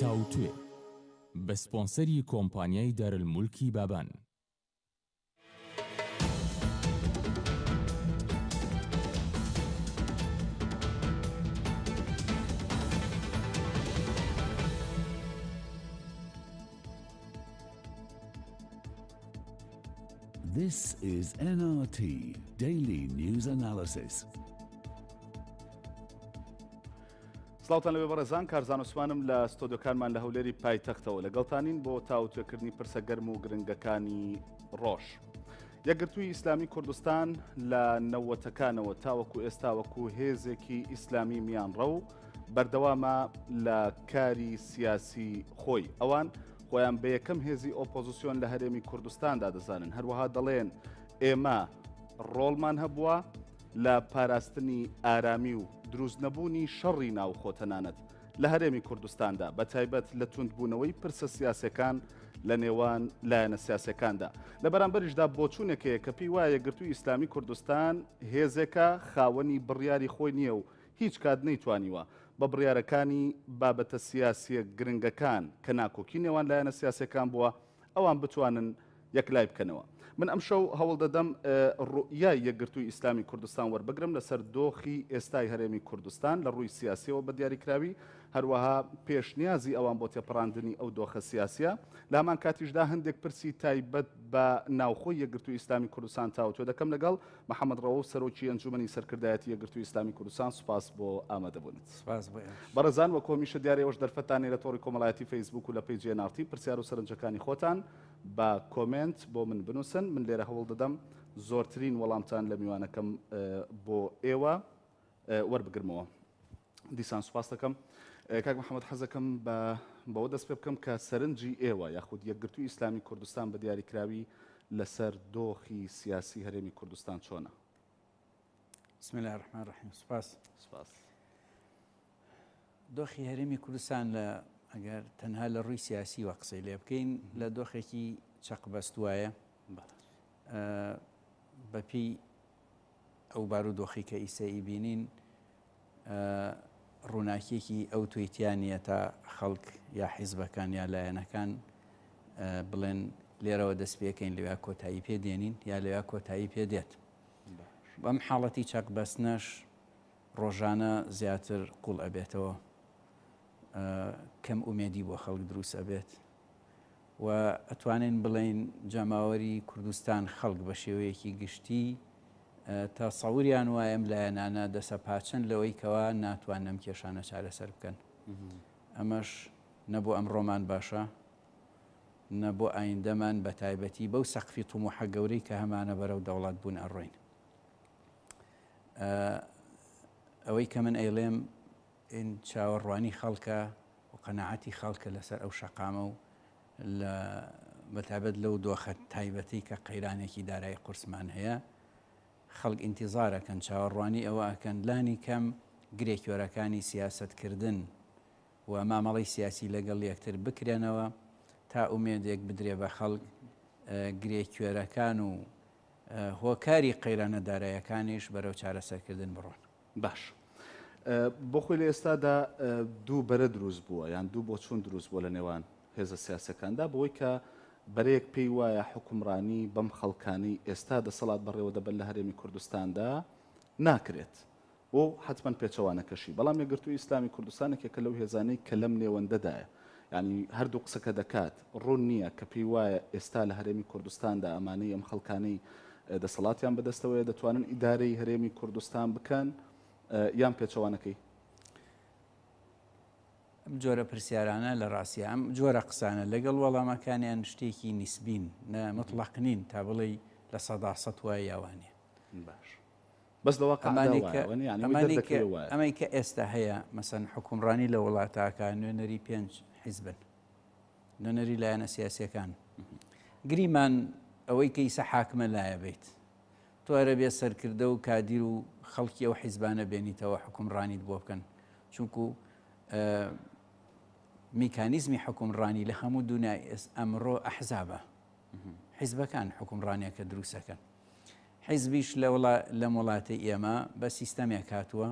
تاوتوێ بە سپۆنسەری کۆمپانیای دەرلمولکی بابان. This is NRT Daily News Analysis. سلاوتان لەوێ بەڕێزان کارزانوسوانم لە ستۆدیۆکانمان لە هەولێری پایتەختەوە لەگەڵتانین بۆ تاوتێکردنی پرسە گەرم و گرنگەکانی ڕۆژ. یەکگرتووی ئیسلامی کوردستان لە نەوەتەکانەوە تاوەکو ئێستا وەکو هێزێکی ئیسلامی میانڕە و بەردەوامە لە کاری سیاسی خۆی ئەوان خۆیان بە یەکەم هێزی ئۆپۆزیسیۆن لە هەرێمی کوردستاندا دەزانن هەروەها دەڵێن ئێمە ڕۆڵمان هەبووە لە پاراستنی ئارامی و دروست نەبوونی شەڕی ناوخۆتەنانەت لە هەرێمی کوردستاندا بە تایبەت لە توندبوونەوەی پرسە سیاسەکان لە نێوان لایەنە سیاسەکاندا لە بەرامبەرشدا بۆچوونێکەیە کە پێی وایە گرتووی ئیسلامی کوردستان هێزێکە خاوەنی بڕیاری خۆی نییە و هیچ کات نەیتوانیوە بە بڕیارەکانی بابەتە سیاسیە گرنگەکان کە ناکۆکی نێوان لایەنە سیاسەکان بووە ئەوان بتوانن یەکلای بکەنەوە من ئەم شەو هەوڵ دەدەم ڕوئیای یەکگرتووی ئیسلامی کوردستان وەربگرم لەسەر دۆخی ئێستای هەرێمی کوردستان لە ڕووی سیاسیەوە بە دیاریکراوی هەروەها پێشنیازی ئەوان بۆ تێپڕاندنی ئەو دۆخە سیاسە لامان کاتیشدا هەندێک پرسی تایبەت بە ناوخۆی یەکگرتووی ئیسلامی کوردستان تاوتۆ دەکەم لەگەڵ محەممەد ڕەوە سەرۆکی ئەنجومنی سەرکردایەتی یەکگرتووی ئیسلامی کوردستان سوپاس بۆ ئامادەبوونت بەرەزان وە کۆمیشە دیارەوەش دەرفەتانی لە تۆڕی کۆمەڵایەتی فیسبوک و لە پیجێ نارتی پرسیار و سەرنجەکانی خۆتان بە کۆمنت بۆ من بنووسن من لێرە هەوڵ دەدەم زۆرترین وەڵامتان لە میوانەکەم بۆ ئێوە وەربگرمەوە دیسان سوپاس دەکەم کاک محەممەد حەزەکەم بەوە دەست پێ بکەم کە سەرنجی ئێوە یاخود یەکگرتووی ئیسلامی کوردستان بە دیاریکراوی لەسەر دۆخی سیاسی هەرێمی کوردستان چۆنە بسم الله الرحمن الرحیم سپاس سپاس دۆخی هەرێمی کوردستان لە ئەگەر تەنها لە ڕووی سیاسی وە قسەی لێ بکەین لە دۆخێکی چەق بەستوایە بەپی ئەو بارودۆخی کە ئیسەی بینین ڕووناکیەکی ئەو تویتیانە تا خەڵک یا حیزبەکان یا لایەنەکان بڵێن لێرەوە دەست پێکەین لەوێ کۆتایی پێدێنین یا لەوێ کۆتایی پێدێت بەم حاڵەتی چەک بەسنەش ڕۆژانە زیاتر قوڵ ئەبێتەوە کەم ئومێدی بۆ خەڵک دروست ئەبێت و ئەتوانین بڵین جەماوەری کوردستان خەڵک بە شێوەیەکی گشتی تا سەوریان وایەم لایەنانە دەسە پاچەن لەوەی کەوا ناتوانم کێشانە چارەسەر بکەن ئەمەش نەبوو ئەم ڕۆمان باشە نەبوو ئایندەمان بە تایبەتی بەو سەقفی توموحە گەورەی کە هەمانە بەرەو دەوڵات بوون ئەڕۆین ئەوەی کە من ئەیڵێم چاوەڕوانی خەڵکە و قەنەعەتی خەڵکە لەسەر ئەو شەقامە و بەتابەت لەو دۆخە تایبەتی کە قەیرانێکی دارای قورسمان هەیە خەڵک ئینتیزارەکەن چاوەڕوانی ئەوە ئەکەن لانی کەم گرێکۆرەکانی سیاستکردن و مامەڵی سیاسی لەگەڵ یەکتر بکرێنەوە تا ئومێدێک بدرێ بە خەڵک گرێکوێرەکان و هۆکاری قەیرانە دارایەکانیش بەرەو چارەسەرکردن بڕۆن باش. بۆ خۆی لە ئێستادا دوو بەرە دروست بووە یان دوو بۆ چون دروست بووە لە نێوان هێزە سیاسەکاندا بۆی کە بەرەیەک پێی وایە حکومڕانی بەم خەڵکانی ئێستا دەسەڵات بەڕێوە دەبن لە هەرێمی کوردستاندا ناکرێت بۆ حتمما پێچەوانەکەشی بەڵام یەگرتو ئیسلامی کوردستانێکێکە لەو هێزانەی کە لەم نێوەندەدایە ینی هەردوو قسەکە دەکات ڕوون نییە کە پێی وایە ئێستا لە هەرێمی کوردستاندا ئەمانەی ئەم خەڵکانەی دەسەڵاتیان بەدەستەوەی دەتوانن ئیدارەی هەرێمی کوردستان بکەن یان پێچەوانەکەی جۆرە پرسیارانە لە ڕاستیام جۆرە قسانە لەگەڵ وەڵامەکانیان شتێکی نیسبین مطلق نین تا بڵێ لە سەدا سە وای یاوانێ باش بەس ئەمەی کە ئێستا هەیە مەسەن حکومڕانی لە وڵاتاکە نوێنەری پێنج حیزبن نوێنەری لایەنە سیاسەکان گریمان ئەوەی کە ئیسە حاکمە لایە بیت توارە بێ سەرکردە و کادیر و خەڵکی ئەو حیزبانە بێنیتەوە حکومڕانیت بۆ بکەن چونکو میکانیزمی حکومڕانی لە هەموو دنیای ئەمڕۆ ئەحزابە حیزبەکان حکومڕانیەکە دروستەکەن حیزبیش لە لە وڵاتی ئێمە بە سیستەمێک هاتووە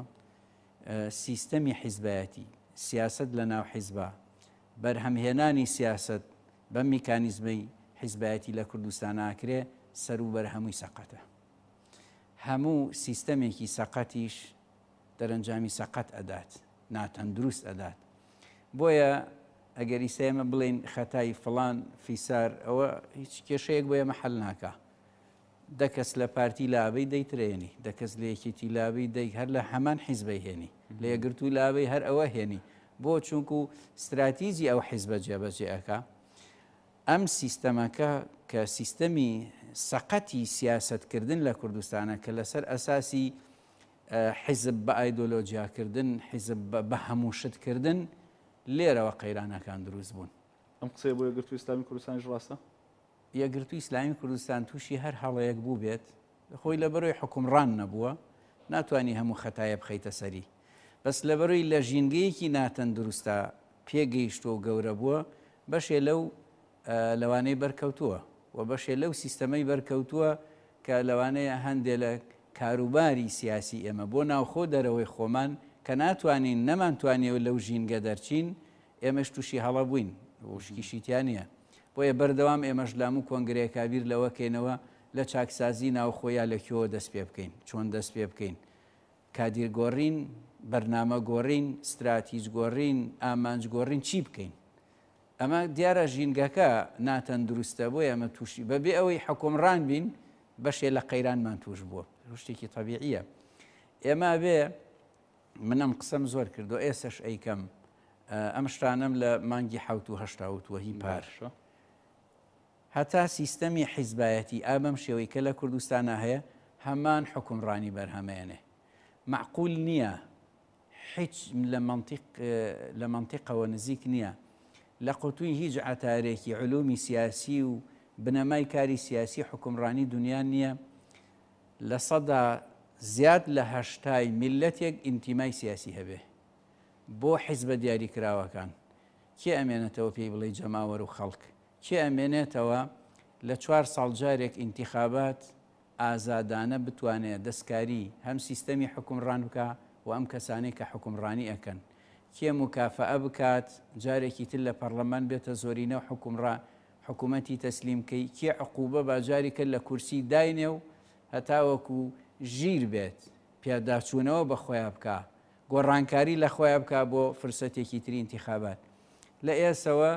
سیستەمی حیزبەتی سیاست لە ناو حیزبە بەرهەمهێنانی سیاست بە میکانیزمی حیزبەتی لە کوردستان ناکرێ سەر و بەر هەمووی سەقەتە هەموو سیستەمێکی سەقەتیش دەرەنجامی سەقەت ئەدات ناتەندروست ئەدات بۆیە ئەگەری سێمە بڵین خەتای فلان فیسار ئەوە هیچ کێشەیەک بۆ ئێمە حەل ناکە دەکەس لە پارتی لابەی دەیترێنی دەکەس لە یەکێتی لابەی دەی هەر لە هەمان حیزبەی هێنی لە یەگرتو لابەی هەر ئەوە هێنی بۆ چونکو و استراتیزی ئەو حیزبە جێبەجێەکە ئەم سیستەمەکە کە سیستەمی سەقەتی سیاستکردن لە کوردستانە کە لەسەر ئەساسی حیزب بە ئایدۆلۆجیاکردن حیزب بە هەمووشتکردن لێرەوە قەیرانەکان دروست بوون ئەم قسە بۆ یەگرتو ئسلامی کوردستان ڕاستە یەگرتو ئسلامی کوردستان تووشی هەر هەڵەیەک بوو بێت خۆی لە بەرۆی حکومڕان نەبووە ناتانی هەموو خەتایە بخەیتە سەری بەس لە بەرۆی لە ژینگەیەکی ناتەندروستە پێگەیشتۆ گەورە بووە بەشێ لەو لەوانەی بەرکەوتووە و بەشێ لەو سیستەمەی بەرکەوتووە کە لەوانەیە هەندێک لە کاروباری سیاسی ئێمە بۆ ناوخۆ دەرەوەی خۆمان کە ناتوانین نەمانتوانیەوە لەو ژینگە دەرچین ئێمەش تووشی هەڵە بووین وشکیشییانە بۆیە بەردەوام ئێمەش لام و کۆنگرێکابیر لەوەکەینەوە لە چاکسازی ناوخۆیان لە کێوە دەست پێ بکەین چۆن دەست پێ بکەین کادیر گۆڕین بەرنامە گۆڕین استراتیز گۆڕین ئامانج گۆڕین چی بکەین ئەمە دیارە ژینگەکە ناتەن دروستە بۆ ئەمە تووشی بەبێ ئەوەی حکۆمڕان بین بەشێ لە قەیرانمان توش بووە شتێکی طبیعیە ئێمە بێ منم قسم زور کردو ئێسش ئەیکەم ئەم شتانم لە مانگی حوت و هەشتاوت وەهی پارشە هەتا سیستەمی حیزبایەتی ئابم شێوەی کە لە کوردستانە هەیە هەمان حکومڕانی بەرهەمێنێ معقول نییە هیچ لمنطق منطقەوە نزیک نییە لە قوتوی هیچ عتارێکی علومی سیاسی و بنەمای کاری سیاسی حکومڕانی دنیا نییە لە زیاد لە هەشتای میلەتێک ئینتیمای سیاسی هەبێ بۆ حیز بە دیاریکراوەکان کێ ئەمێنێتەوە پێی بڵێ جەماوەر و خەڵک کێ ئەمێنێتەوە لە چوار ساڵجارێک ئینتیخابات ئازادانە بتوانێت دەستکاری هەم سیستەمی حکومڕان بکە و ئەم کەسانەی کە حکومڕانی ئەەکەن کێ مکافە بکات جارێکی تر لە پەرلەمان بێتە زۆرینە حکومڕ حکوومەتی تەسلیمکەی کێ عقوبە باجاری کرد لە کورسی داینێ و هەتاوەکو ژیر بێت پیاداچوونەوە بە خۆیان بکە گۆڕانکاری لە خۆیان بکە بۆ فرسەتێکی تری انتخابات لە ئێسەوە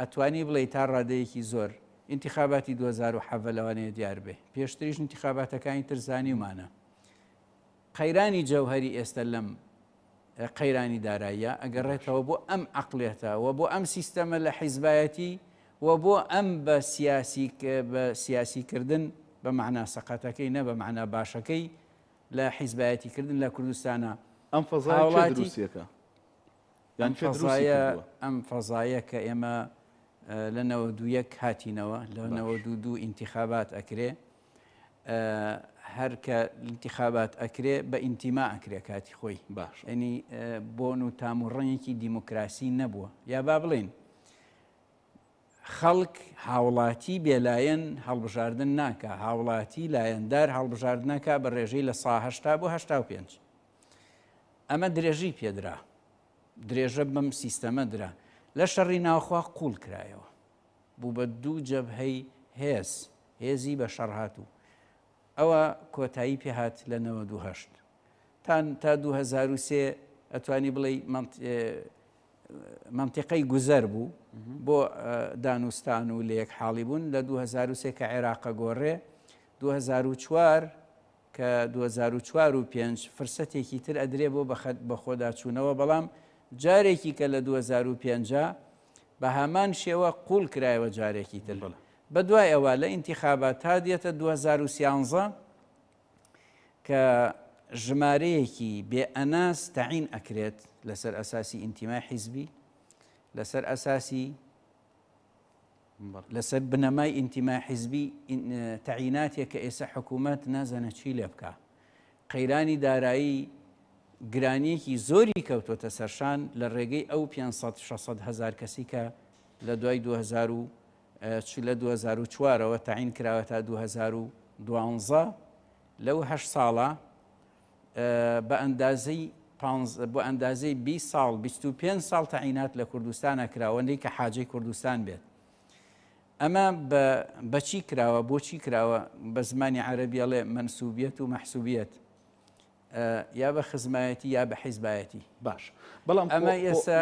ئەتوانی بڵێ تا ڕادەیەکی زۆر انتخاباتی 2007 لەوانەیە دیار بێ پێشتریش انتخاباتەکانی ترزانیمانە قەیرانی جەوهری ئێستا لەم قەیرانی داراییە ئەگەڕێتەوە بۆ ئەم عقلێتەوە بۆ ئەم سیستەمە لە حیزبایەتی و بۆ ئەم بە سیاسی بە سیاسیکردن بە معنا سەقەتەکەی نە بە معنا باشەکەی لە حیزبایەتیکردن لە کوردستانە ئەم فەزاڵاتیەکە ئەم فەزایە کە ئێمە لەنەوە دوویەک هاتینەوە لەنەوە دوو دوو ئینتیخابات ئەکرێ هەر کە انتخابات ئەکرێ بە ئینتیما ئەکرێ کاتی خۆی باش ئەنی بۆن و تاموڕەنێکی دیموکراسی نەبووە یا با بڵین خەڵک هاوڵاتی بێلایەن هەڵبژاردن ناکە هاوڵاتی لایەندار هەڵبژاردنەکە بە ڕێژەی لە ساهشتا بۆ هشتا و پێنج ئەمە درێژی پێدرا درێژە بەم سیستەمە درا لە شەڕی ناوخوا قوول کرایەوە بوو بە دوو جەبهەی هێز هێزی بە شەڕهات و ئەوە کۆتایی پێهات لە 1970 تان تا 2023 ئەتوانی بڵێ مەمتیقەی گوزەر بوو بۆ دانوستان و لەیەک حاڵی بوون لە 2023 کە عێراقە گۆڕێ 2004 کە 2004 و 5 فرسەتێکی تر ئەدرێ بۆ بەخەت بە خۆداچوونەوە بەڵام جارێکی کە لە 2005 بە هەمان شێوە قوڵ کرایەوە جارێکی تر بە دوای ئەوە لە ئینتیخابات تا دێتە 2013 کە ژمارەیەکی بێ ئەناس تەعین ئەکرێت لەسەر ئەساسی ئینتیمای حیزبی لەسەر ئەساسی لەسەر بنەمای ئینتیمای حیزبی تەعیناتێک کە ئێستا حکوومەت نازانە چی لێ بکە قەیرانی دارایی گرانیەکی زۆری کەوتۆتە سەرشان لە ڕێگەی ئەو 500 هزار کەسی کە لە دوای 2000 لە 2004ەوە تاعین کراوە تا 2012 لەو هەش ساڵە بە ئەندازەی بۆ ئەندازەی 20 ساڵ 25 ساڵ تەعینات لە کوردستانە کراوەندەی کە حاجەی کوردستان بێت. ئەمە بەچی کراوە بۆچی کراوە بە زمانی عەربیەڵێ منسوبیت و محسوبیت. یا بە خزمایەتی یا بە حیزبایەتی باش بەڵام ئەمە ئێستا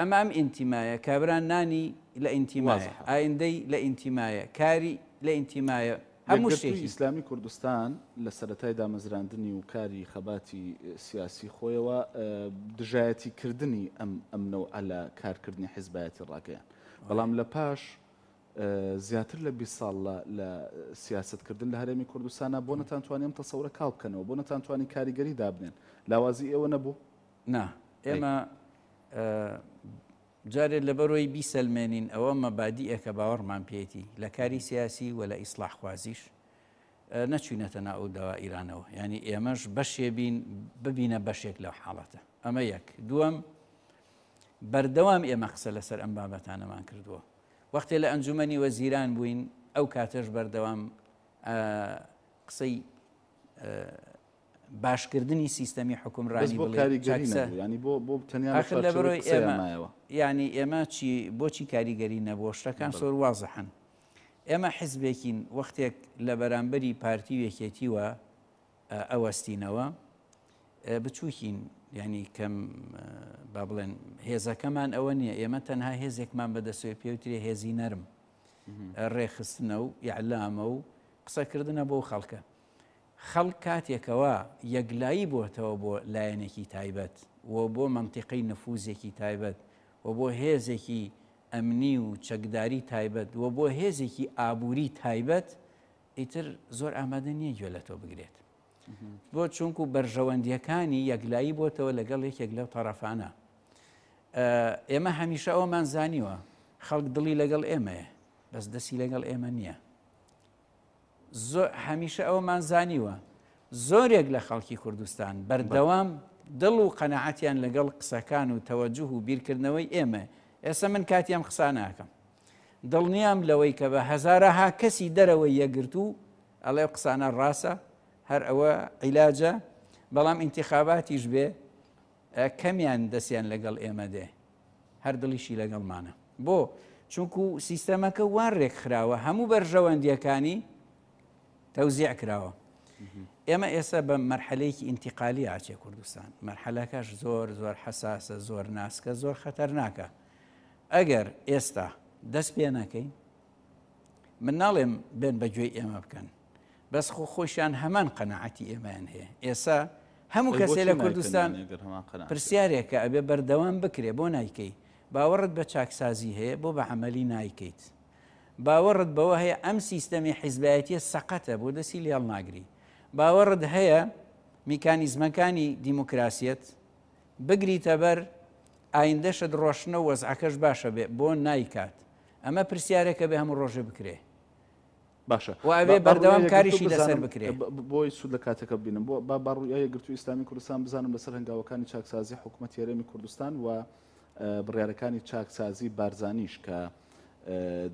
ئەمام ئینتیمایە کابران نانی لە ئینتیمازە ئایندەی لە ئینتیمایە کاری لە ئینتیمایە هەموو شتێکی ئیسلامی کوردستان لە سەتای دامەزراندنی و کاری خەباتی سیاسی خۆیەوە دژایەتی کردنی ئەم ئەمنەوە لە کارکردنی حیزبایەتی ڕاکەیان بەڵام لە پاش زیاتر لە 20 ساڵ لە سیاستکردن لە هەرێمی کوردستانە بۆ نەتان توانیم تەسەورە کاڵ بکەنەوە بۆ نەتان توانانی کاریگەری دابنێن لاوازی ئێوە نەبوو؟ نا ئێمە جارێت لەبەرۆی بیسەلمێنین ئەوە مەبادیە کە باوەڕمان پێێتی لە کاری سیاسی و لە ئیسلاح خوازیش نەچوینەتە ناو داوا ئیرانەوە ینی ئێمەش بەشێ بین ببینە بەشێک لەو حاڵەتە ئەمە یەک دووەم بەردەوام ئێمە قسە لەسەر ئەم بابەتانەمان کردووە وەختێ لە ئەنجومی وەزیران بووین ئەو کاتەش بەردەوام قسەی باشکردنی سیستەمی حکومڕانی لەبەرۆی ئێمەەوە ینی ئێمە چی بۆچی کاریگەری نەبووە شتەکان سۆر وازەحن ئێمە حزبێکین وەختێک لە بەرامبەری پارتی وەکێتیوە ئەوەستینەوە بچووکین ینی کەم با بڵێن هێزەکەمان ئەوە نییە ئێمە تەنها هێزێکمان بەدەسوێ پێوتری هێزی نەرم ڕێخستنە و یعلامە و قسەکردنە بۆ خەڵکە خەڵ کاتێکەوە یەکلایی بۆتەوە بۆ لایەنێکی تایبەت و بۆ منتیقی نفوزێکی تایبەت و بۆ هێزێکی ئەمنی و چەکداری تایبەت و بۆ هێزێکی ئابووری تایبەت ئیتر زۆر ئامادە نییە گوێ لە تۆ بگرێت. بۆ چونکو بەرژەوەندیەکانی یەکلایی بۆتەوە لەگەڵ یەکێک لەو تەرەفانە. ئێمە هەمیشە ئەومان زانیوە خەڵک دڵی لەگەڵ ئێمەیە بەس دەسی لەگەڵ ئێمە نییە. هەمیشە ئەوەمان زانیوە زۆرێک لە خەڵکی کوردستان بەردەوام دڵ و قەنەعاتیان لەگەڵ قسەکان و تەوەجوه و بیرکردنەوەی ئێمە ئێستا من کاتیان قسە ناکەم دڵنیام لەوەی کە بە هەزارەها کەسی دەرەوەی یەگرتو ئەڵێ قسانە ڕاستە هەر ئەوە عیلاجە بەڵام انتخاباتیش بێ کەمیان دەستیان لەگەڵ ئێمە دێ هەر دڵیشی لەگەڵمانە بۆ چونکو سیستەمەکە وان ڕێک خراوە هەموو بەرژەوەندیەکانی تەوزیع کراوە ئێمە ئێستا بە مەرحلەیەکی ئینتیقالی ئاچێ کوردستان مەرحەلەکەش زۆر زۆر حساسە زۆر ناسکە زۆر خەتەر ناکە ئەگەر ئێستا دەست پێ نەکەین من ناڵێم بێن بەگوێی ئێمە بکەن بەس خۆ خۆشیان هەمان قەنەعەتی ئێمەیان هەیە ئێستا هەموو کەسێ لە کوردستان پرسیارێکە ئەبێ بەردەوام بکرێ بۆ نایکەی باوەڕت بە چاکسازی هەیە بۆ بە عملی نایکەیت باوەڕت بەوە هەیە ئەم سیستەمی حیزبایەتە سەقەتە بۆ دەسی لێڵ ناگری باوەڕت هەیە میکانیزمەکانی دیموکراسیەت بگریتە بەر ئایندەشت ڕۆشنە وەزعکەش باشە بێ بۆ نیکات ئەمە پرسیارێکە بێ هەموو ڕۆژە بکرێ باشە وابێ بەردەوام کاریشی لەسەر بکرێت بۆی سوود لە کاتەکە بینم بۆ با باڕویە گرتو ئیسلامی کوردستان بزانم لەسەر هەنگاوەکانی چاکسازی حکوومەت یارێمی کوردستان و بڕیارەکانی چاکسازی بارزانیش کە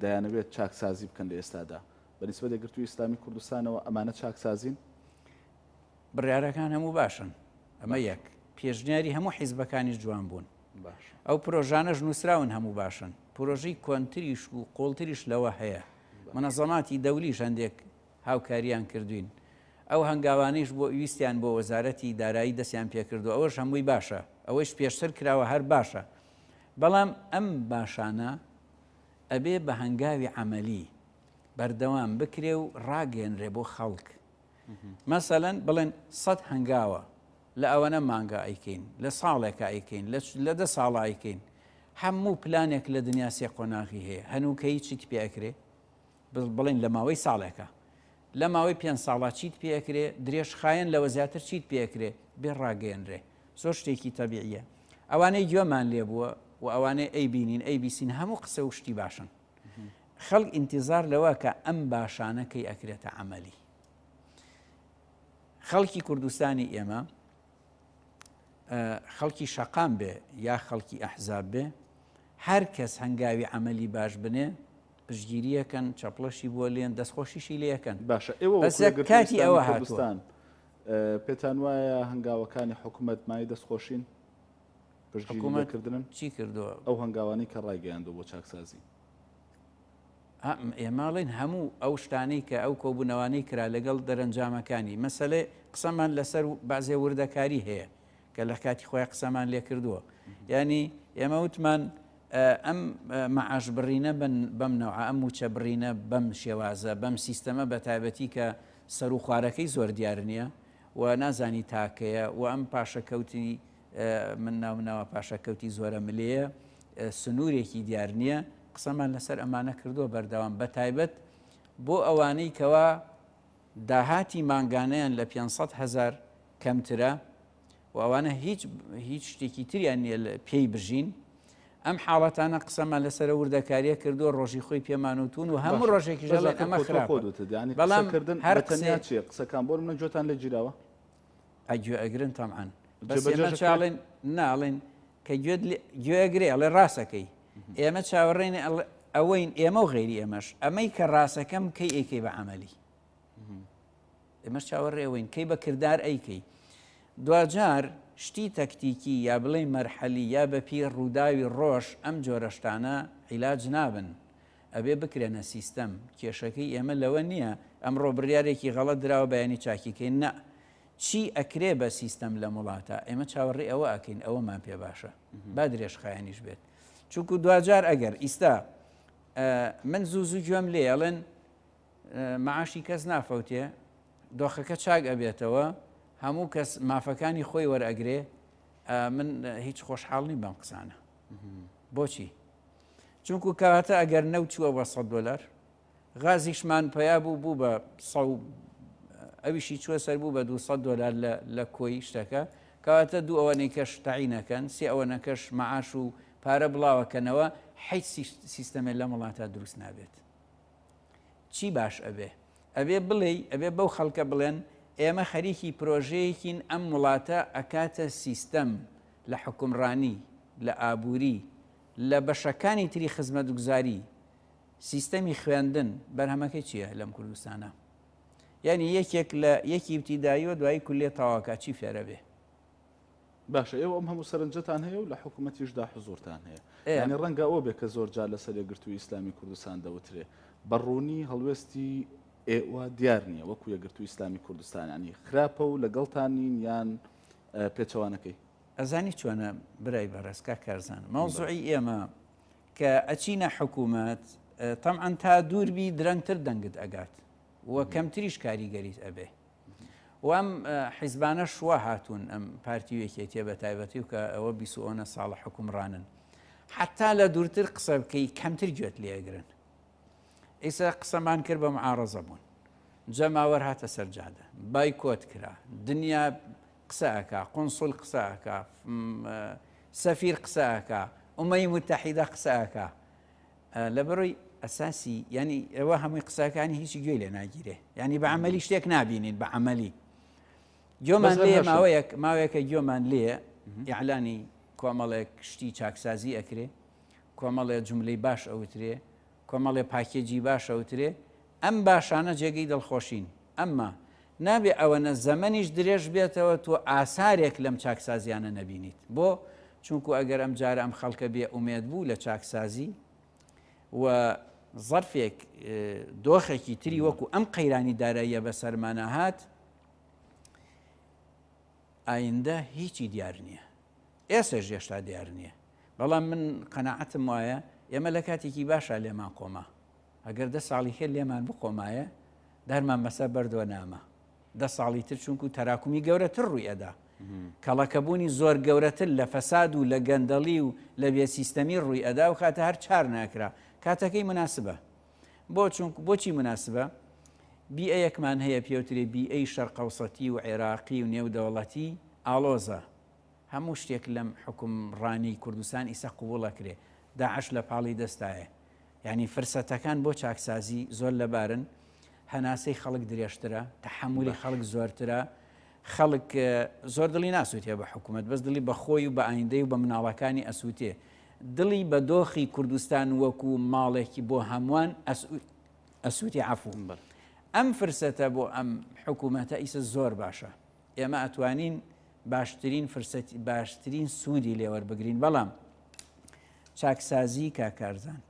دەیانەوێت چاکسازی بکەن لە ئێستادا بەنسبە دەگرتووی ئسلامی کوردستانەوە ئەمانە چاکسازین بڕارەکان هەموو باشن ئەمە یەک پێشنیاری هەموو حیزبەکانی جوان بوون ئەو پرۆژانەش نووسراون هەموو باشن پرۆژی کۆنتریش و قۆڵتریش لەوە هەیە منەزەماتی دەولی هەندێک هاوکاریان کردوین ئەو هەنگاوانەیش بۆ ویستیان بۆ وەزارەتی دارایی دەستیان پێکردو ئەوەش هەمووی باشە ئەوەش پێشتر کراوە هەر باشە بەڵام ئەم باشانە ئەبێ بە هەنگاوی عملی بەردەوام بکرێ و ڕاگەێنرێ بۆ خەڵک مەسەەن بڵێن سەد هەنگاوە لە ئەوەنە مانگە ئەیکەین لە ساڵێکە ئەیکەین لە دە ساڵ ئایکەین هەموو پلانێک لە دنیا سێ قۆناغی هەیە هەنووکەی چیت پێکرێ بڵین لە ماوەی ساڵێکە لە ماوەی پێ ساڵا چیت پێکرێ درێژ خایەن لەوە زیاتر چیت پێکرێ بێ ڕاگەێنرێ زۆر شتێکی تەبیعە ئەوانەی گوێمان لێبووە و ئەوانەیە ئەی بینین ئەی بیسین هەموو قسە و شتی باشن خەڵک ئینتیزار لەوە کە ئەم باشانەکەی ئەکرێتە ئەعملی خەڵکی کوردستانی ئێمە خەڵکی شەقام بێ یا خەڵکی ئەحزاب بێ هەر کەس هەنگاوی ئەعملی باش بنێ پشگیریەکەن چاپلەشی بۆ لێن دەستخۆشیشی لەکەن باشە ئێوە کاتی ئەوە هاتوستان پێتان وایە هەنگاوەکانی حکوومەت مای دەستخۆشین پشتگیریکردن چی کردووە ئەو هەنگاوانی کە ڕایگەیاندوە بۆ چاکسازی ئێماڵین هەموو ئەو شتانی کە ئەو کۆبوونەوانی کرا لەگەڵ دەرەنجامەکانی مەسلێ قسەمان لەسەر بازێ وردەکاری هەیە کە لە کاتی خۆی قسەمان لێ کردووە ینی ئێمە وتمان ئەم مەعاش بڕینە بەمنەوە ئەم وچە بڕینە بەم شێوازە بەم سیستەمە بە تایبەتی کە سەر و خوارەکەی زۆر دیار نییە و نازانی تاکەیە و ئەم پاشەکەوتنی من ناو مناوە پاشەکەوتی زۆرە ملەیە سنوورێکی دیار نییە قسەمان لەسەر ئەمانە کردووە بەردەوام بە تایبەت بۆ ئەوانەی کەوا داهاتی ماگانەیان لە 500 هزار کەمترە و ئەوانە هیچ هیچ شتێکی تریان نیە پێی بژین ئەم حاڵەتانە قسەمان لەسرە وردەکاریە کردو ڕۆژی خۆی پێمانوتون و هەموو ڕۆژێکی ژڵ ئەمە بەڵامکردن هەر قسەکان بۆ منە جۆتان لە جیراوە ئەگوێ ئەگرن تامان چاڵێن ناڵێن کە گوێگرێ ئەڵێ ڕاستەکەی ئێمە چاوەڕێنێ ئەوەین ئێمە و غێری ئێمەش ئەمەی کە ڕاستەکەم کەی ئەیکەی بە عملی ئێمەش چاوەڕێوین کەی بە کردار ئەیکەی دوجار شتی تەکتیکی یا بڵێ مەرحەلی یا بە پیر ڕووداوی ڕۆژ ئەم جۆرەشتانە عیلاج نابن ئەبێ بکرێنە سیستەم کێشەکەی ئێمە لەوە نییە ئەمڕۆ بریارێکی غەڵە درراوە بەیانی چاکیکەین نە چی ئەکرێ بە سیستەم لە وڵاتە ئێمە چاوەڕێ ئەوە ئەکەین ئەوەمان پێ باشە با درێژخایانیش بێت چونکو دوجار ئەگەر ئیستا من زوو زوو گوێم لێڵێن معاشی کەس نافەوتێ دۆخەکە چاک ئەبێتەوە هەموو کەس مافەکانی خۆی وەرەگرێ من هیچ خۆشحاڵنی بەم قسانە بۆچی چونکو کەواتە ئەگەر نەوتووە بە 100 دلار غازیشمان پیا بوو بوو بە ئەویشی چوە سەر بوو بە 200 دلار لە کۆی شتەکە کەواتە دوو ئەوەنێکەش تعینەکەن سێ ئەوەنەکەش معاش و پارە بڵاوەکەنەوە حیت سیستەمێ لە وڵاتە دروست نابێت. چی باش ئەبێ؟ ئەبێ بڵێ ئەبێ بەو خەڵکە بڵێن ئێمە خەریکی پرۆژەیەکین ئەم وڵاتە ئەکاتە سیستەم لە حکومڕانی لە ئابووری لە بەشەکانی تری خزمەت گوزاری سیستەمی خوێندن بەرهەمەکە چییە لەم کوردستانە؟ ینی یەکێک لە یەکی ابتیداییوە دوایی کولێ تاواکە چی فێرە بێ باشە ئێوە ئەم هەموو سەرنجەتان هەیە و لە حکوومەتیشدا حزورتان هەیە ینی ڕەنگە ئەوە بێ کە زۆر جار لە سەرێ گرتووی ئیسلامی کوردستان دەوترێ بەڕوونی هەڵوێستی ئێوە دیار نییە وەکو یەگرتووی ئیسلامی کوردستانیانی خراپە و لەگەڵتان نین یان پێچەوانەکەی ئەزانی چۆنە برای بەڕێزکە کارزان ماوزعی ئێمە کە ئەچینە حکوومەت تەمعەن تا دووربی درەنگتر دەنگت ئەگات و کەمتریش کاریگەریت ئەبێ و ئەم اه، حیزبانە شووە هاتوون ئەم پارتی وەکێتیە بە تایبەتی و کە ئەوە بیسۆنە ساڵە حکومڕانن حتا قصب دوورتر قسە بکەی کەمتر گوێت لێگرن ئیسا قسەمان کرد بە معارەزە بوون جەماوەەر هاتە سەررجادە بای کۆت کرا دنیا قسەکە قنسڵ قسەکە اه، سەفیر قسەکە ئومەی متتەحیدا قسەکە اه، لەبڕی ئەساسی ینی ئەوە هەمووی قساکانی هیچی گوێی لێ ناگیرێ ینی بە عملی شتێک نبینین بە عملی گۆمان لێ ماوەیەک ماوەیەکە گۆمان لێ یعلانی کۆمەڵێک شتی چاکسازی ئەکرێ کۆمەڵێ جملەی باش ئەوترێ کۆمەڵێ پاکێجی باش ئەوترێ ئەم باشانە جێگەی دڵخۆشین ئەمما نابێ ئەوەنە زەمەنیش درێژ بێتەوە تۆ ئاسارێک لەم چاکسازیانە نەبینیت بۆ چونکو ئەگەر ئەم جارە ئەم خەڵکە بێ ئومێد بوو لە چاکسازی و زەرفێک دۆخێکی تری وەکو ئەم قەیرانی داراییە بە سەرمانە هات ئایندە هیچی دیار نییە ئێسەش هێشتا دیار نییە بەڵام من قەنەعەتم وایە ئێمە لە کاتێکی باشە لێمان کۆما ئەگەر دە ساڵی خێ لێمان بخۆمایە دەرمان بەسە بەردۆ نامە دە ساڵی تر چونکو تەراکومی گەورەتر ڕووی ئەدا کەڵەکەبوونی زۆر گەورەتر لە فەساد و لە گەندەڵی و لە بێسیستەمی ڕووی ئەدا و خاتە هەر چار ناکرا کاتەکەی مناسبە بۆ چونک بۆچی مناسبە بیئە یەکمان هەیە پێوتری بیئەی شەرقەوسەتی و عێراقی و نێودەوڵەتی ئالۆزە هەموو شتێک لەم حکومڕانی کوردستان ئیسە قووڵەکرێ داعش لە پاڵی دەستایە یعنی فرسەتەکان بۆ چاکسازی زۆر لەبارن هەناسەی خەڵک درێژترە تەحملی خەڵک زۆرترە خەڵک زۆر دڵی ناسووتێ بە حکوومەت بەس دڵی بە خۆی و بە ئایندەی و بە مناڵەکانی ئەسووتێ دڵی بە دۆخی کوردستان وەکو ماڵێکی بۆ هەمووان ئەسووتی عفوم بڕ ئەم فرسەتە بۆ ئەم حکوومەتە ئیسە زۆر باشە ئێمە ئەتوانین باشترین فرسەتی باشترین سوودی لێوەربگرین بەڵام چاکسازی کاکارزان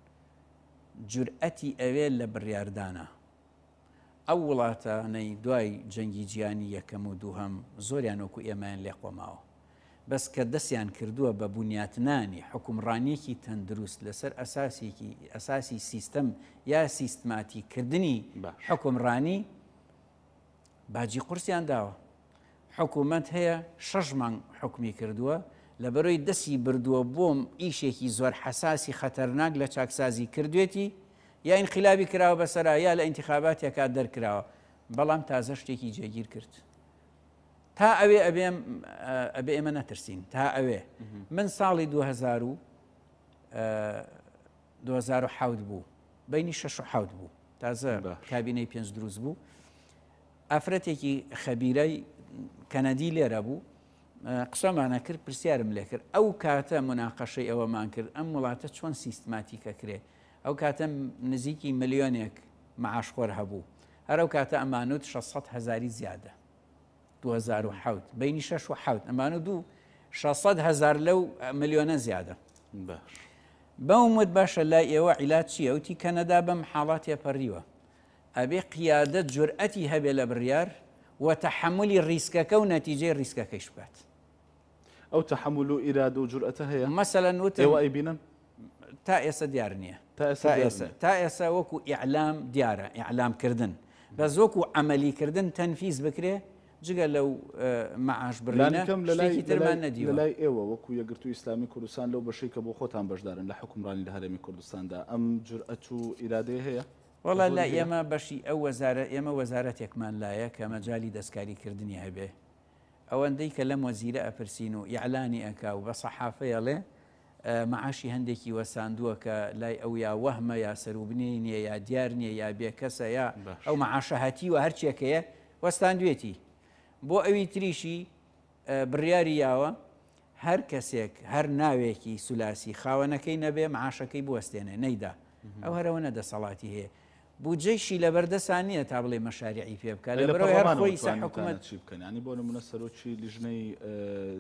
جورئەتی ئەوێ لە بڕاردانە ئەو وڵاتانەی دوای جەنگی جیانی یەکەم و دووهم زۆریان وەکو ئێمەیان لێ قۆماوە بەس کە دەستیان کردووە بە بنیاتنانی حکومڕانیەکی تەندروست لەسەر ئەساسێکی ئەساسی سیستەم یا سیستماتی کردنی حکومڕانی باجی قورسیان داوە حکوومەت هەیە شەژمان حکمی کردووە لە بەرۆی دەستی بردووە بۆم ئیشێکی زۆر حساسی خەتەرناک لە چاکسازی کردوێتی یا ئینخلابی کراوە بەسەرا یا لە ئینتخاباتێکا دەرکراوە بەڵام تازە شتێکی جێگیر کرد. تا ئەوێ ئەبێ ئێمە نەترسین تا ئەوێ من ساڵی 2000 بوو بینی شش حوت بوو تازە کابینەی پێنج دروست بوو ئافرەتێکی خەبیرەی کەنەدی لێرە بوو قسەمانە کرد پرسیارم لێ کرد ئەو کاتە مناقەشەی ئەوەمان کرد ئەم وڵاتە چۆن سیستماتیکە کرێ ئەو کاتە نزیکی ملیۆنێک معاشخۆر هەبوو هەرو کاتە ئەمانوت 600 هزاری زیادە دوهزار وحوت بين شش وحوت أما أنا دو شصد هزار لو مليون زيادة باش بومد باش لا يوا علاج شيء أو تي كندا بم حالات يا بريوا أبي قيادة جرأتي هبة لبريار وتحمل الريسك كون نتيجة الريسك كشبات أو تحمل إرادة وجرأتها هي مثلا وتم يوا إبينا تأسى ديارنيه تأسى تأسى وكو إعلام ديارة إعلام كردن بس وكو عملي كردن تنفيذ بكره جگە لەو آه، معاش برانەکەم لەلای ترمان نەدی لەلای وکو وەکو یەگرتو ئیسلامی کوردستان لەو بەشەی کە بۆ خۆتان بەشدارن لە حکومڕانی لە هەرێمی کوردستاندا ئەم جرئەت و ئیرادەیە هەیە؟ وڵا لا ئێمە بەشی ئەو وەزارە ئێمە وەزارەتێکمان لایە کە مەجای دەستکاریکردنی هەبێ ئەوەندەی کە لەم وەزیرە ئەپرسین و یعلانی ئەکا و بە سەحافەیەڵێ آه، معاشی هەندێکی وەساندووە کە لای او یا وهم یا سەروبنی نییە یا دیار نییە یا بێکەسە یا ئەو معاشەهاتی و هەرچێکەیە وەستان دوێتی بۆ ئەوی تریشی بڕیاری یاوە هەر کەسێک هەر ناوێکی سولاسی خاوەنەکەی نەبێ معاشەکەی بوەستێنێ نەیدا ئەو هەرەوە نەدەسەڵاتی هەیە بودجەیشی لە بەردەسان نیە تا بڵێ مەشاریعی پێ بکات لە بەرەوەیحکوومەت چی بکەنانی بۆ نمونە سەرۆکی لیژنەی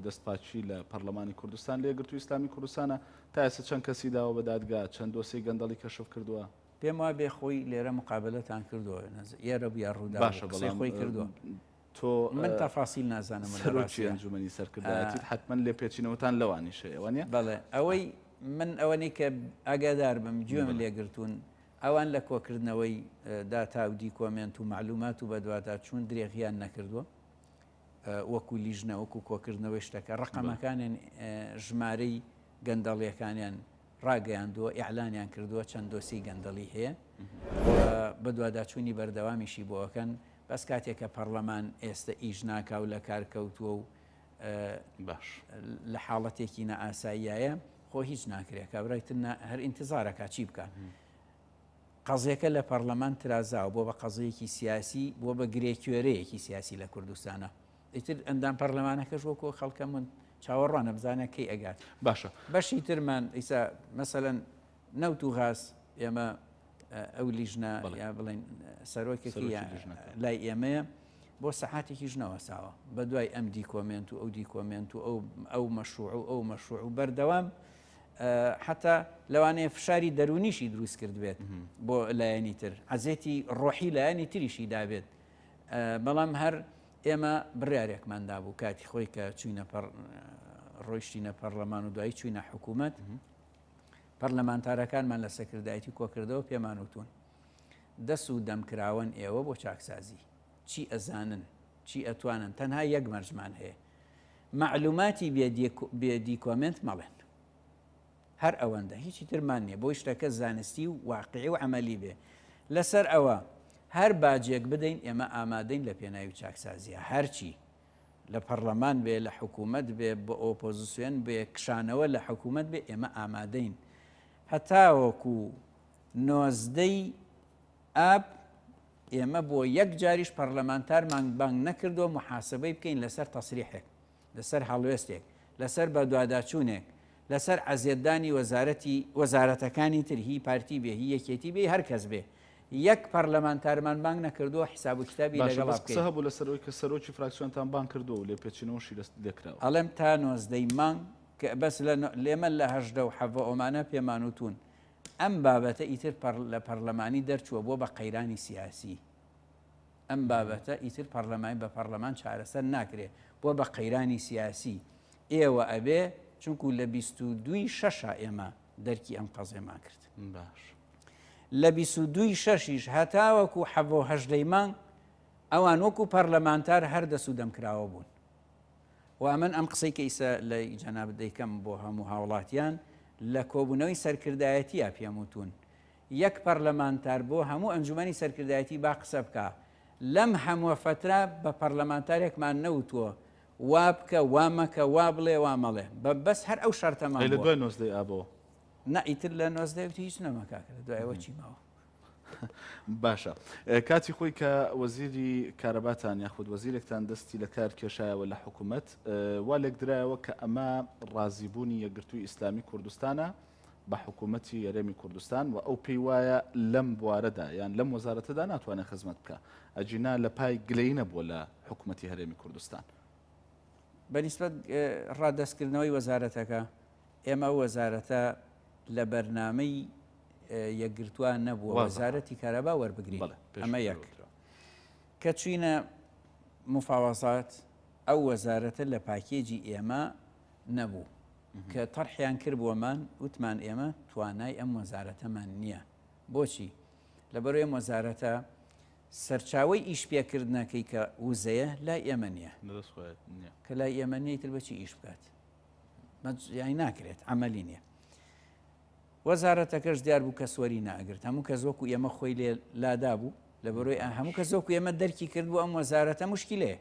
دەستپاچی لە پەرلەمانی کوردستان لێگرتو ئسلامی کوردستانە تا ئێستا چەند کەسی داوە بە دادگا چەند دۆسی گەندەڵی کەشف کردووە پێم وا بێ خۆی لێرە مقابلەتان کردووە ئێرە بیا ڕوودا باشە بەڵی خۆی کردووە تۆ من تافاسیل نازانم ئەنجومی سەرکردێت حتمما لێ پێچینەوەتان لەوانی شێوانە بەڵێ ئەوەی من ئەوەنەی کە ئاگادار بم گوێم لێگرتوون ئەوان لە کۆکردنەوەی داتاودی کۆمنت و معلومات و بەدواتە چون درێغیان نەکردووە وەکو لیژنە وەکو کۆکردنەوەی شتەکە ڕقەمەکانیان ژمارەی گەندەڵیەکانیان ڕاگەیاندووە ئیعلانیان کردووە چەند دۆسی گەندەڵی هەیە بەدواداچوونی بەردەوامیشی بۆەکەن بەس کاتێککە پەرلەمان ئێستا ئیش ناکا و لە کارکەوتووە و باش لە حاڵەتێکی نەئاساییایە خۆ هیچ ناکرێت کابراایتن هەر انتظارەکە چی بکە. قەزیەکە لە پەرلەمان ترازااو بۆ بە قەزەیەکی سیاسی بۆ بە گرێکوێرەیەکی سیاسی لە کوردستانە. ئیتر ئەندام پەرلەمانەکەش وەکو خەڵکە من چاوەڕوانە بزانە کەی ئەگات باشە بەشی ترمان ئیسا مەسەەن نەوت و غاز ئێمە ئەو لیژنە بڵێن سەرۆکێکی لای ئێمەیە بۆ سەحاتێکی ژنەوە ساوە بە دوای ئەم دیکۆمنت و ئەو دیکۆمنت و ئەو ئەو مەشوع و ئەو مەشوع و بەردەوام حتا لەوانەیە فشاری دەرونیشی دروست کرد بێت بۆ لایەنی تر عزێتی ڕۆحی لایەنی تریشی دابێت بەڵام هەر ئێمە بڕارێکماندا بوو کاتی خۆی کە چوینە ڕۆیشتینە پەرلەمان و دوایی چوینە حکوومەت پەرلەمانتارەکانمان لە سەکردایەتی کۆکردەوە پێمان وتون دەست و دەمکراون ئێوە بۆ چاکسازی چی ئەزانن چی ئەتوانن تەنها یەک مەرجمان هەیە معلوماتی بێدی کۆمنت مەڵێن هەر ئەوەندە هیچی ترمان نیە بۆی شتەکە زانستی و واقعی و عملی بێ لەسەر ئەوە هەر باجێک بدەین ئێمە ئامادەین لە پێناوی چاکسازیە هەرچی لە پەرلەمان بێ لە حکوومەت بێ بە ئۆپۆزیسیۆن بێ کشانەوە لە حکوومەت بێ ئێمە ئامادەین هەتاوەکو نۆزدەی ئاب ئێمە بۆ یەک جاریش پەرلەمانتارمان بانگ نەکردووە محاسبەی بکەین لەسەر تەسریحێک لەسەر هەڵوێستێک لەسەر بە دوواداچوونێک لەسەر ئازێدانی وەزارەتی وەزارەتەکانی ترهی پارتی بێ هی یەکێتی بێ هەر کەس بێ یەک پەرلەمانتارمان بانگ نەکردووە حساب و کتابی هەبوو لەسەرەوەی کە سەرۆکی فراکسیۆنتان بان کردو و لێ پێچینەوەشی دەکراوە ئەڵم تا نۆزدەی مانگ کە بەس لێمە لە هەشدە و حەڤە ئۆمانە پێمانوتون ئەم بابەتە ئیتر لە پەرلەمانی دەرچووە بۆ بە قەیرانی سیاسی ئەم بابەتە ئیتر پەرلەمانی بە پەرلەمان چارەسەر ناکرێت بۆ بە قەیرانی سیاسی ئێوە ئەبێ چونکو لە دوی شەشە ئێمە دەرکی ئەم قەزێمان کرد باش لە دوی شەشیش هەتاوەکو حەڤۆهشدەیمان ئەوان وەکو پەرلەمانتار هەر دەسوودەم کراوە بوون و ئەمن ئەم قسەی کەیسە لە جەناب دەیکەم بۆ هەموو هاوڵاتیان لە کۆبوونەوەی سەرکردایەتی یا پێموتون یەک پەرلەمانتار بۆ هەموو ئەنجومی سەرکردایەتی با قسە بکە لەم هەمووە فترا بە پەرلەمانتارێکمان نەوتووە وا بکە وامەکە وا بڵێ وامەڵێ بە بەس هەر ئەو شارتەمان لە دوای نۆزدەی ئابۆ نائیتر لە نۆزدەوتی هیچ نەمەکە دوایەوە چیمەوە باشە کاتی خۆی کە وەزیری کارەباتان یاخود وەزیرێکتان دەستی لە کار کێشایەوە لە حکوومەت وا لێکدرایەوە کە ئەمە ڕازیبوونی یەکگرتووی ئیسلامی کوردستانە بە حکوومەتتی یەرێمی کوردستان و ئەو پێی وایە لەم بوارەدا یان لەم وەزارەتەدا ناتوانێت خزمەت بکە ئەجینا لە پای گلەینە بۆ لە حکوومەتتی هەرێمی کوردستان بەنیسبەت ڕادەستکردنەوەی وەزارەتەکە ئێمە وەزارەتە لە بەرنامەی یەکگرتووان نەبووە وەزارەتی کارەبا وەربگرین ئەمە یەک کە چینە مفاوازات ئەو وەزارەتە لە پاکێجی ئێمە نەبوو کە تەرحیان کرد بۆمان وتمان ئێمە توانای ئەم وەزارەتەمان نییە بۆچی لەبەر ئێم وەزارەتە سەرچاوی ئیشپێکردنەکەی کە وزەیە لا ئێمە نییە کە لا ئێمە نیتر بەچی ئیش بکات یای ناکرێت ئەمەلی نییە وەزارەتەکەش دیار بوو کە سوەری ناگرت هەموو کە زۆک و ئێمە خۆی لێ لادا بوو لە بەرۆی هەموو کە زۆک و ئێمە دەرکی کردبوو ئەم وەزارەتە مشکلێ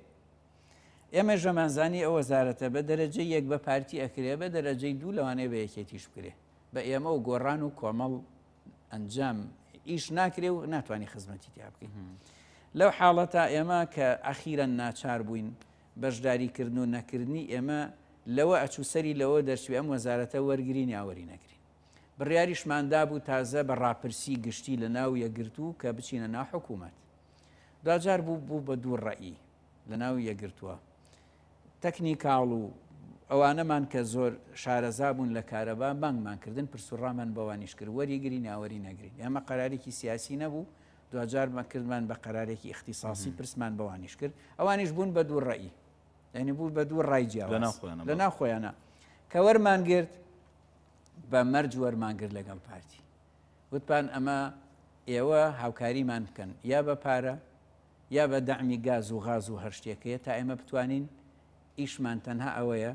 ئێمە ژەمانزانی ئەو وەزارەتە بە دەرەجە یەک بە پارتی ئەکرێ بە دەرەجەی دوو لەوانەیە بە یەکێتیش بکرێ بە ئێمە و گۆڕان و کۆمەڵ ئەنجام ئیش ناکرێ و ناتوانانی خزمەتی تیا بکەین لەو حاڵەتە ئێمە کە ئەخیرەن ناچار بووین بەشداریکردن و نەکردنی ئێمە لەوە ئەچوسەری لەوە دەشوێ ئەم وەزارەتە وەرگری یاوەری نەگرین بڕیاریشماندا بوو تازە بە ڕاپرسی گشتی لە ناو یەگرتو کە بچینە ناو حکوومەت دوجار بوو بوو بە دوو ڕەئی لە ناو یەگرتووە تەکنیکاڵ و ئەوانەمان کە زۆر شارەزابوون لە کارەبا بانگمانکردن پرسوڕامان بەوانیش کرد وەریگری ناوەری نەگرین ئەمە قرارێکی سیاسی نەبوو دوجار مەکردمان بە قرارێکی اختصاسی پرسمان بەوانیش کرد ئەوانیش بوون بە دوو ڕەئی ینی بوو بە دوو ڕای جیاوە لە ناو خۆیانە کە وەرمان گرت بە مەرج وەرمانگر لەگەڵ پارتی وتپان ئەمە ئێوە هاوکاریمان بکەن یا بە پارە یا بە دامی گاز و غاز و هەرشتێکەیە تا ئێمە بتوانین ئیشمان تەنها ئەوەیە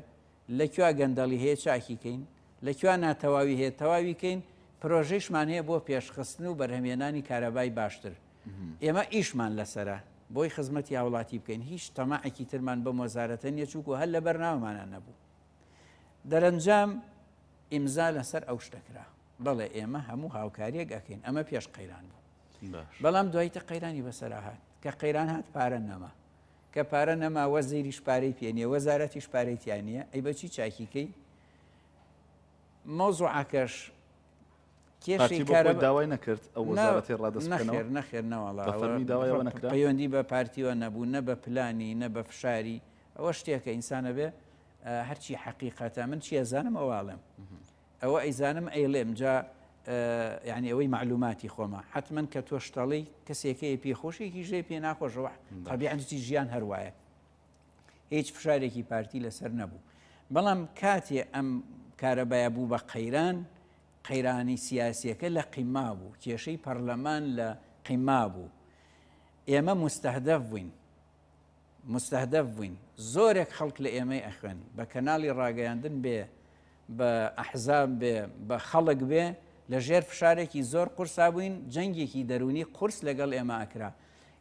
لە کوا گەندەڵی هەیە چاکیکەین لە کوا ناتەواوی هەیە تەواویکەین پرۆژێشمان هەیە بۆ پێشخستن و بەرهەمێنانی کارەبای باشتر ئێمە ئیشمان لەسرە بۆی خزمەتی هاوڵاتی بکەین هیچ تەماعکی ترمان بە مۆزارەتەن یەچووکو هەل لە بەرناومانە نەبوو دەرەنجام ئیمزا لەسەر ئەو شتەکرا بەڵێ ئێمە هەموو هاوکاریەک ئەکەین ئەمە پێش قەیران بوو بەڵام دوایتە قەیرانی بەسەراهات کە قەیران هات پارە نەما کە پارە نەما وەزیری شپارەی پێنیە وەزارەتی شپارەتیان نیە ئەی بەچی چاکیکەی مۆزوع ئاکەش کێشی داوای نەکرد ئەو وەزارەتی ڕادستنەخێر نەخێرنەوەڵی داوای نەکرد پەیوەندی بە پارتیوە نەبوو نە بە پلانی نە بە فشاری ئەوە شتێکە ئینسانە بێ هەرچی حقیقەتە من چیە زانم ئەوواڵم ئەوە ئەیزانم ئەیلێم جا یعنی ئەوەی معلوماتی خۆمە حتمما کە تۆ شتەڵی کەسێکەیە پێخۆشێکی ژێ پێ ناخۆشەوە قبیعنتی ژیان هەروایە هیچ فشارێکی پارتی لەسەر نەبوو بەڵام کاتێ ئەم کارەبایە بوو بە قەیران قەیرانی سیاسیەکە لە قیما بوو کێشەی پەرلەمان لە قیما بوو ئێمە مستەهدەف بووین مستەهدەف بووین زۆرێک خەڵک لە ئێمەی ئەخوێن بە کەناڵی ڕاگەیاندن بێ بە ئەحزاب بێ بە خەڵک بێ لە ژێر فشارێکی زۆر قورسا بووین جەنگێکی دەرونی قرس لەگەڵ ئێمەکرا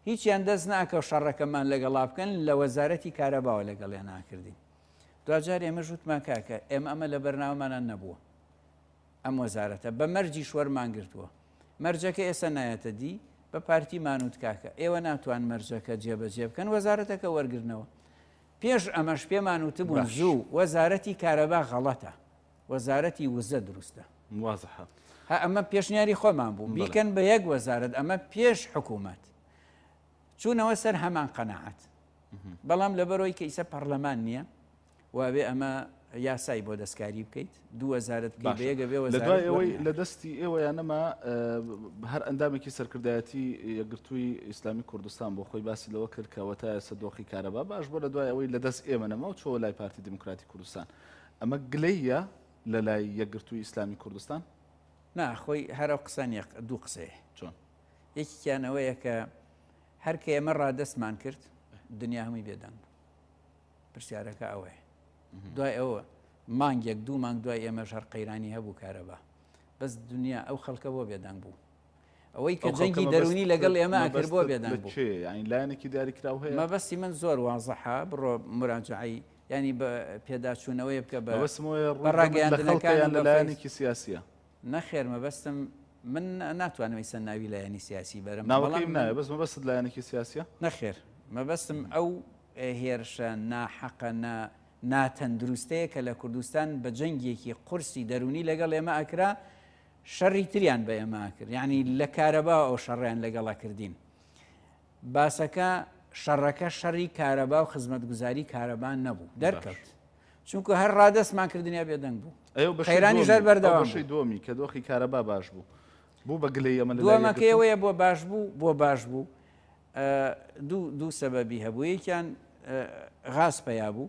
هیچیان دەست ناکە شەڕەکەمان لەگەڵا بکەن لە وەزارەتی کارەباوە لەگەڵ ێ ناکردین دوجار ئێمە ژوتمان کاکە ئێمە ئەمە لە بەرناومانان نەبووە ئەم وەزارەتە بە مەرجی شوەرمان گرتووە مەرجەکە ئێستا نایەتە دی بە پارتی مانوتکاکە ئێوە ناتوان مەرجەکە جێبەجێ بکەن وەزارەتەکە وەرگرنەوە پێش ئەمەش پێمان وتبوون زوو وەزارەتی کارەبا غەڵەتە وەزارەتی وزە دروستە وازحە ها ئەمە پێشنیاری خۆمان بوو بیکەن بە یەک وەزارت ئەمە پێش حکوومەت چوونەوە سەر هەمان قەنەعات بەڵام لەبەرەوەی کە ئیسە پەرلەمان نییە وابێ ئەمە یاسای بۆ دەستکاری بکەیت دوزارت بەیەگە بێەوە لە دوای ئەوەی لە دەستی ئێوە یانەما هەر ئەندامێکی سەرکردایەتی یەگرتووی ئیسلامی کوردستان بۆ خۆی باسی لەوە کرد کەەوەتە سەدۆخی کارەبا باش بۆ لە دوای ئەوەی لە دەست ئێمەنەمە و چۆ لای پارتی دموکراتی کوردستان ئەمە گلەیە لە لای یەکگرتووی ئیسلامی کوردستان ناخۆی هەرە قسان دوو قسێ چۆن یەکیانەوەیە کە هەرکە ئێمە ڕادەستمان کرد دنیا هەمووی بێدەنگ پرسیارەکە ئەوەیە دوای ئەوە مانگێک دوو مانگ دوای ئێمە ژەر قەیرانی هەبوو کارەبا بەس دنیا ئەو خەڵکە بۆ بێدەنگ بوو ئەوەی کە جەنگی دەرونی لەگەڵ ئێمە ئەکرد بۆ بێدەنگ لایەنێکی داریکراوە مەبەستی من زۆر وازەحا بڕۆ مراجعایی ینی بە پێداچوونەوەی بکە بە ڕاگەیان لەلایەنێکی سیاسیە نەخێر مەبەستم من ناتوانەوەی سەرناوی لایەنی سیاسی بەرم بەڵام بەس مەبەست لایەنێکی سیاسە نەخێر مەبەستم ئەو هێرشە ناحەقە ناتەندروستەیە کە لە کوردستان بە جەنگێکی قورسی دەرونی لەگەڵ ئێمە ئەکرا شەڕی تریان بە ئێمە کرد یعنی لە کارەبا ئەو شەڕیان لەگەڵا کردین. باسەکە شەڕەکە شەڕی کارەبا و خزمەتگوزاری کارەبان نەبوو دەرکەوت چونکە هەر ڕادەستمان کردنیا بێدەنگ بوو خەیرانی ژەر بەردەواشی دومی کە دۆخی کارەبا باش بوو بوو بە گلەی ئەمە دومەکەیەوەیە بۆ باش بوو بۆ باش بوو دوو سەبەبی هەبوو یەکیان غاز پیا بوو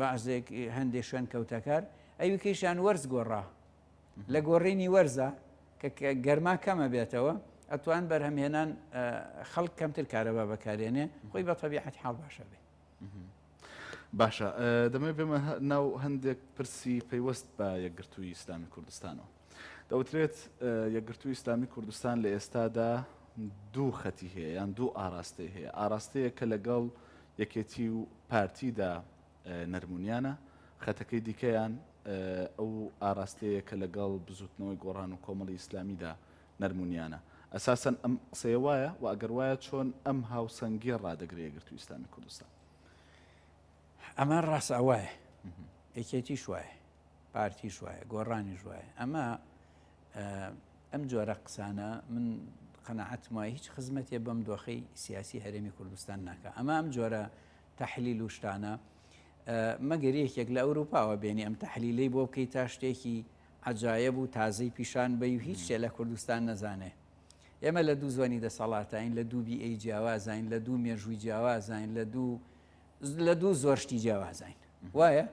بەعزێک هەندێک شوێن کەوتەکار ئەوی کەیشان وەرز گۆڕا لە گۆڕینی وەرزە کە گەرما کەمە بێتەوە ئەتوان بەرهەمهێنان خەڵک کەمتر کارەبا بەکارێنێ خۆی بە تەبیعەت حاڵ باشە بێ. باشە دەمە بێمە ناو هەندێک پرسی پەیوەست بە یەکگرتووی ئیسلامی کوردستانەوە. دەوترێت یەکگرتووی ئیسلامی کوردستان لە ئێستادا دوو خەتی هەیە یان دوو ئاراستەی هەیە ئاراستەیە کە لەگەڵ یەکێتی و پارتیدا نەرمونیانە خەتەکەی دیکەیان ئەو ئاراستەیە کە لەگەڵ بزوتنەوەی گۆڕان و کۆمەڵی ئیسلامیدا نەرمونیانە ئەساسن ئەم قسەیە وایە و ئەگەر وایە چۆن ئەم هاوسەنگی ڕدەگرێگررت و ئیسلامی کوردستان ئەمان ڕاست ئەوایە یەکێتی شوایە پارتی شوایە گۆڕانی ژوایە ئەمە ئەم جۆرە قسانە من قەنەعەتمای هیچ خزمەتێ بەم دۆخی سیاسی هەرێمی کوردستان ناکە ئەمە ئەم جۆرە تحلیل و شتانە مەگەر یەکێک لە ئەوروپاوە بێنی ئەم تحلیلەی بۆ بکەی تا شتێکی عجاایە بوو تازەی پیشان بە و هیچ شێ لە کوردستان نەزانێ ئێمە لە دوو زۆنی دەسەڵاتین لە دوو بیئی جیاوازین لە دوو مێژووی جیاوازین لە دوو لە دوو زۆرشتی جیاوازین وایە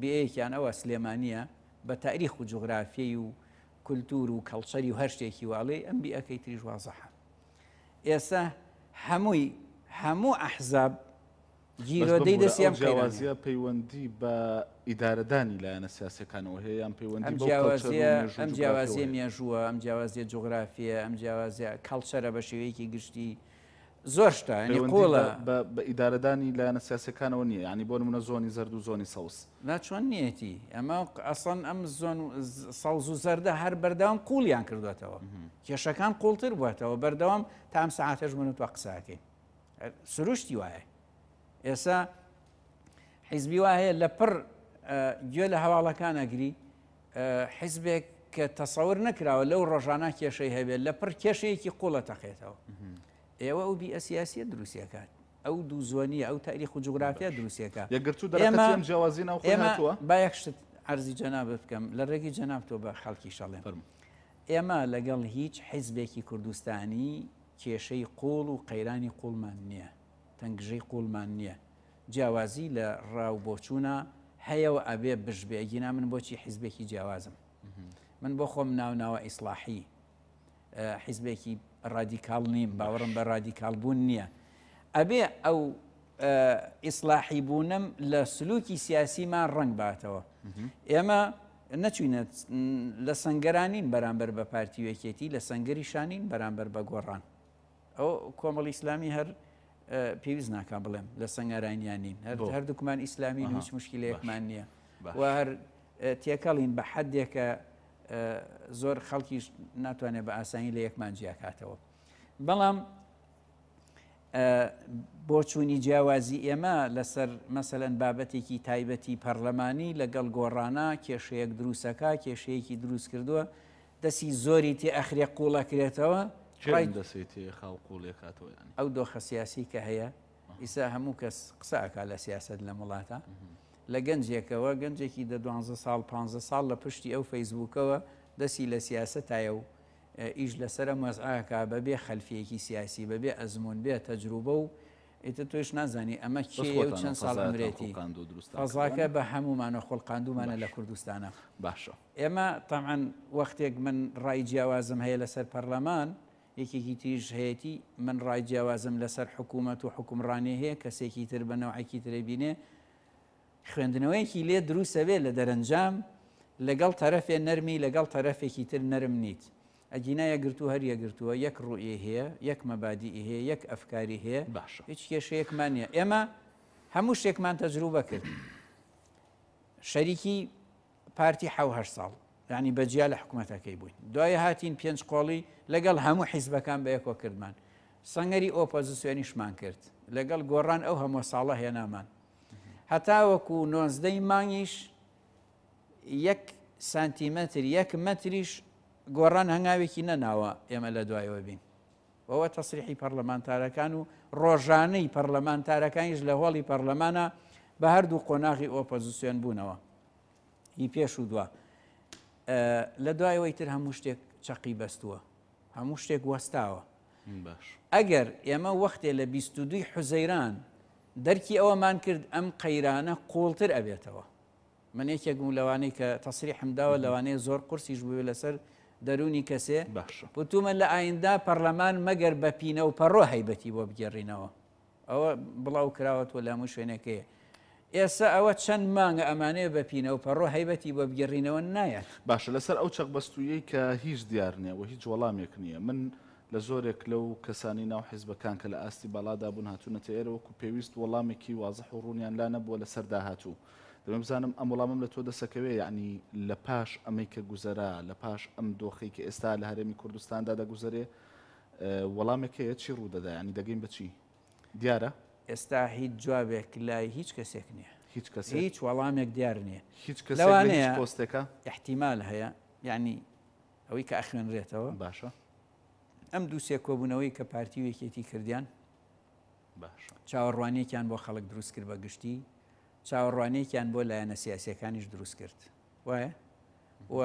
بەیەکیان ئەوە سلێمانە بە تاریخ و جغرافی و کولتور و کەڵچەری و هەر شتێکی واڵێ ئەم بیەکەی تریژوازەح ئێستا هەمووی هەموو ئەحزاب گیرۆدەی دەسیام جیاوازیە پەیوەندی بە ئیدارەدانی لایەنە سیاسەکانەوە هەیە یان پەیوەندی ئەم جیاوازیە مێژووە ئەم جیاوازیە جوگرافیە ئەم جیاوازیە کاڵچەرە بە شێوەیەکی گشتی زۆر شتا کۆڵە بە ئیدارەدانی لایەنە سیاسەکانەوە نییە ینی بۆ منە زۆنی زرد و زۆنی سەوس ناچۆن نیەتی ئەمە ئەسڵەن ئەم زۆن ساوز و زەردە هەر بەردەوام قوڵیان کردوێتەوە کێشەکان قوڵتر بووێتەوە بەردەوام تام سعاتەش من و تۆ قساکەین سروشتی وایە ئێسا حیزبی وا هەیە لە پڕ گوێ لە هەواڵەکانەگری حیزبێک کە تەسەور نکراوە لەو ڕۆژانە کێشەی هەبێت لە پڕ کێشەیەکی قوڵە تەقێتەوە ئێوە ئەو بیئسیاسیە دروستیەکات ئەو دوو زۆنیە ئەو تاریخ و جوگرافیا دروستیەکە ئێمە با یەکشت ئەرزی جەناب بکەم لە ڕێگی جەناب تۆ بە خەڵکی شەڵێ ئێمە لەگەڵ هیچ حیزبێکی کوردستانی کێشەی قۆڵ و قەیرانی قوڵمان نییە پەنگژەی قوڵمان نییە جیاوازی لە ڕاوبۆچوونە هەیەەوە ئەبێ بژبێگینا من بۆچی حیزبێکی جیاوازم من بۆ خۆم ناوناوە ئیسلاحی حیزبێکی ڕادیکال نیم باوەڕم بە ڕادیکال بوون نییە ئەبێ ئەو ئیسلاحی بوونم لە سلوکی سیاسیمان ڕنگ باتەوە ئێمە نەچینە لە سنگەرانین بەرامبەر بە پارتیوەکێتی لە سنگری شانین بەرامبەر بە گۆڕان ئەو کۆمەڵ ئیسلامی هەر پێویست ناکە بڵێم لە سنگارانیان نین هەردووکمان ئیسلامی هیچ مشکلەیەکمان نییە و هەر تێکەڵین بە حدێکە زۆر خەڵکیش ناتوانێت بە ئاسانی لە یەکمانجییا کاتەوە بەڵام بۆچوونی جیاوازی ئێمە لەسەر مەسەەن بابەتێکی تایبەتی پەرلەمانی لەگەڵ گۆڕانە کێشەیەک دروستەکە کێشەیەکی دروست کردووە دەسی زۆری تێ ئەخرێ قوڵەکرێتەوە دەسێتی خاو قوڵێکاتەوە ئەو دۆخە سیاسی کە هەیە ئیسا هەموو کەس قسەکە لە سیاست لە وڵاتە لە گەنجێکەوە گەنجێکی دە 12 ساڵ 15 ساڵ لە پشتی ئەو فەیسبووکەوە دەسی لە سیاستایە و ئیش لەسرە مەزعاکە بەبێ خەلفیەکی سیاسی بەبێ ئەزمون بێ تەجروبە و ئیتە توش نازانی ئەمە چەند ساڵ ئەمرێتی فەزاکە بە هەمومانە خۆڵقاندومانە لە کوردستانە باشە ئێمە تاعاان وەختێک من ڕای جیاوازم هەیە لەسەر پەرلەمان یەکێکی تریش هەیەی من ڕای جیاوازم لەسەر حکوومەت و حکومڕانی هەیە کەسێکی تر بنەوەعکی تربینێ خوێندنەوەیەکی لێ دروسەوێ لە دەرەنجام لەگەڵ تەرەفێ نەرمی لەگەڵ تەرەفێکی تر نەرم نیت ئەجینا یەگرتو هەر یەگرتووە یەک ڕوئێ هەیە یەک مەبادی هەیە یەک ئەفکاری هەیە باش هیچ کێشەیەکمان نیە ئێمە هەموو شتێکمان تەجروبە کرد شەریکی پارتی حه ساڵ ینی بەجیا لە حکوومەتەکەی بووین دوای هاتین پێنج قۆڵی لەگەڵ هەموو حیزبەکان بەیەکۆ کردمان سنگەری ئۆپۆزیسیۆنیشمان کرد لەگەڵ گۆڕان ئەو هەموو ساڵە هێنامان هەتاوەکو نۆزدەی مانگیش یەک سانتیمەتر یەک مەتریش گۆڕان هەنگاوێکی نەناوە ئێمە لە دوایەوە بین بەوە تەسریحی پەرلەمانتارەکان و ڕۆژانەی پەرلەمانتارەکانیش لە هۆڵی پەرلەمانە بە هەردوو قۆناغی ئۆپۆزیسیۆن بوونەوە هی پێش و دووە لە دوایەوەی تر هەموو شتێک چقی بەستووە هەموو شتێک وەستاوە ئەگەر ئێمە وەختێ لە 22 حوزەیران دەرکی ئەوەمان کرد ئەم قەیرانە قۆڵتر ئەبێتەوە من یەکێکم لەوانەی کە تەسری حمداوە لەوانەیە زۆر قرسیش بوو لەسەر دەرونی کەسێ وتومە لە ئایندا پەرلەمان مەگەر بەپینە و پەڕۆ هەیبەتی بۆ بگەڕینەوە ئەوە بڵاو کراوەتەوە لە هەموو شوێنەکەیە ئێستا ئەوە چەند مانگە ئەمانەیە بەپینەوە پەڕۆ هەیبەتی بە بگەڕینەوە نایەت باشە لەسەر ئەو چەق بەستویی کە هیچ دیار نییە و هیچ وەڵامێک نییە من لە زۆرێک لەو کەسانی ناو حیزبەکان کە لە ئاستی باڵادا بوون هاتوونەتە ئێرەوەکو پێویست وەڵامێکی وازەح و ڕوونیان لا نەبووە لەسەر داهاتوو دەم بزانم ئەم وەڵامم لە تۆ دەسەکەوێ یعنی لە پاش ئەمەی کە گوزەرا لە پاش ئەم دۆخی کە ئێستا لە هەرێمی کوردستاندا دەگوزارێ وەڵامێکەیە چی ڕوودەدا ینی دەگەین بچی دیارە؟ ئێستا هیچ جوابێک لای هیچ کەسێک نییە هیچ کەس هیچ وەڵامێک دیار نییە هیچ لەوانەیە پۆستەکە احتیمال هەیە یعنی ئەوەی کە ئەخوێنرێتەوە باشە ئەم دووسێ کۆبوونەوەی کە پارتی وێکێتی کردیان چاوەڕوانێکیان بۆ خەڵک دروست کرد بە گشتی چاوەڕوانێکیان بۆ لایەنە سیاسەکانیش دروست کرد وایە و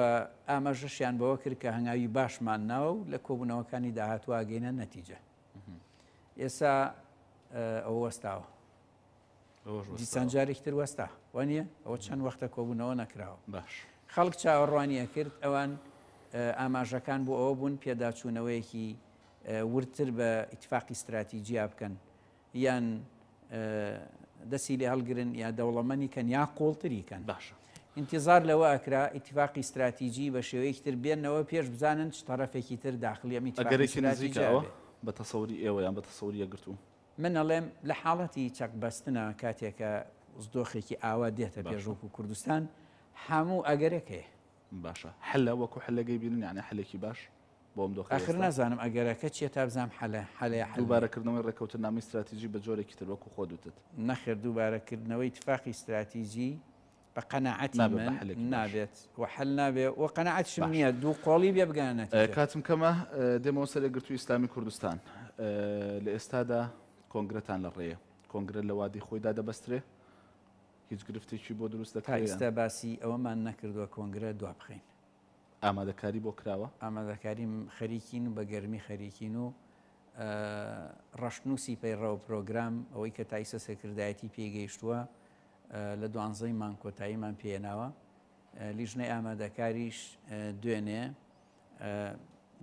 ئاماژەشیان بەوە کرد کە هەنگاوی باشمان ناوە لە کۆبوونەوەکانی داهاتوە ئاگەینە نەتیجە ئێستا ئەو وەستاوە دیسانجارێک تر وەستا وانە ئەو چەند وەختە کۆبوونەوە نەکراوە باش خەڵک چاوەڕوانیە کرد ئەوان ئاماژەکان بۆ ئەوە بوون پێداچوونەوەیەکی ورتر بە ئیتفاقی استراتیجیا بکەن یان دەسی لێ هەڵگرن یا دەوڵەمەنیکەن یا قۆڵتریکەن باشە انتظار لەوە ئەکرا ئیتفاقی استراتیجی بە شێوەیەکتر بێنەوە پێش بزانن تەرەفێکی تر داخلیەمی ئەگەرێکی نزیکەوە بە تەسەوری ئێوەیان بە تەسەوریە گرتووم من ئەڵێم لە حاڵەتی چەکبەستنە کاتێکە زدۆخێکی ئاوا دێتە پێژۆک و کوردستان هەموو ئەگەرەکەی باشە هەلە وەکو هەلەگەی بینن یانە هەلێکی باش بۆم دۆخ آخر نازانم ئەگەرەکە چیە تابزانام حەلە حەلەیە هەلوبارەکردنەوەی ڕێکەوتە نامی استراتیژی بە جۆرێکی تر وەکو خۆ دوتت نەخر دووبارەکردنەوەی تفاقی استراتیژی بە قەنەعەت نابێت و حل نابێت و قەنەعەتشم نییە دوو قۆڵی بێ بگانێت کاتم کەمە دێمەوە سەرێ گرتووی ئیسلامی کوردستان لە ئێستادا کۆنگرەتان لە ڕێە کۆنگرە لە وادی خۆیدا دەبەسترێ هیچ گرفتێکی بۆ دروست دە تاویستا باسی ئەوەمان نەکردووە کۆنگرە دوا بخین ئامادەکاری بۆ کراوە ئامادەکاریم خەریکین و بە گەرمی خەریکین و ڕەشنووسی پەیڕەوە پرۆگرام ئەوەی کە تایسە سەکردایەتی پێگەیشتووە لە دوانزەیمان کۆتاییمان پێێناوە لیژنەی ئامادەکاریش دوێنێ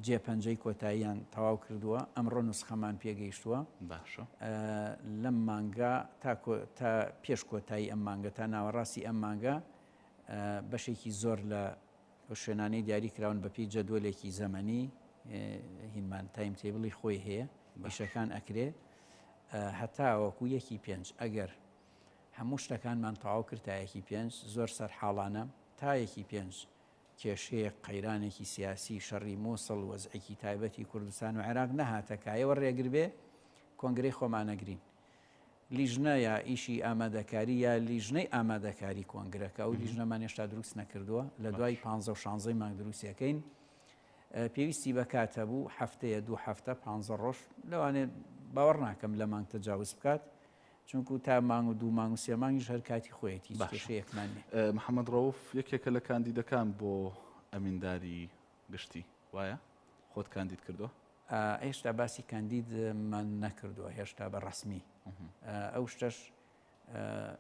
جێپەنجەی کۆتاییان تەواو کردووە ئەمڕۆ نوسخەمان پێگەیشتووە باشە لەم مانگا تا پێش کۆتایی ئەم مانگە تا ناوەڕاستی ئەم مانگە بەشێکی زۆر لە شوێنانەی دیاریکراون بەپی جەدوەلێکی زەمەنی هینمان تایم تێبڵی خۆی هەیە بەشەکان ئەکرێ هەتاوەکو یەکی پێنج ئەگەر هەموو شتەکانمان تەواو کرد تا یەکی پێنج زۆر سەر حاڵانە تا یەکی پێنج کێشەیە قەیرانێکی سیاسی شەڕی مۆسڵ وەزعێکی تایبەتی کوردستان و عێراق نەهاتەکایەوە ڕێگربێ کۆنگری خۆمانەگرین لیژنە یا ئیشی ئامادەکاری یا لیژنەی ئامادەکاری کۆنگرەکە و لیژنەمان هێشتا دروست نەکردووە لە دوای 16 مانگ دروستیەکەین پێویستی بە کاتە بوو هەفتەیە دوو هەفتە 15 ڕۆژ لەوانێت باوەڕ ناکەم لەمان تەجاوز بکات چونکو تا مانگ و دوو مانگ و سێمانگیش هەر کاتی خۆیەتی باشەکمان محەممەد ڕەوف یەکێکە لە کاندیدەکان بۆ ئەمینداری گشتی وایە خۆت کاندید کردو هێشتا باسی کاندیدمان نەکردووە هێشتا بە ڕسمی ئەو شتەش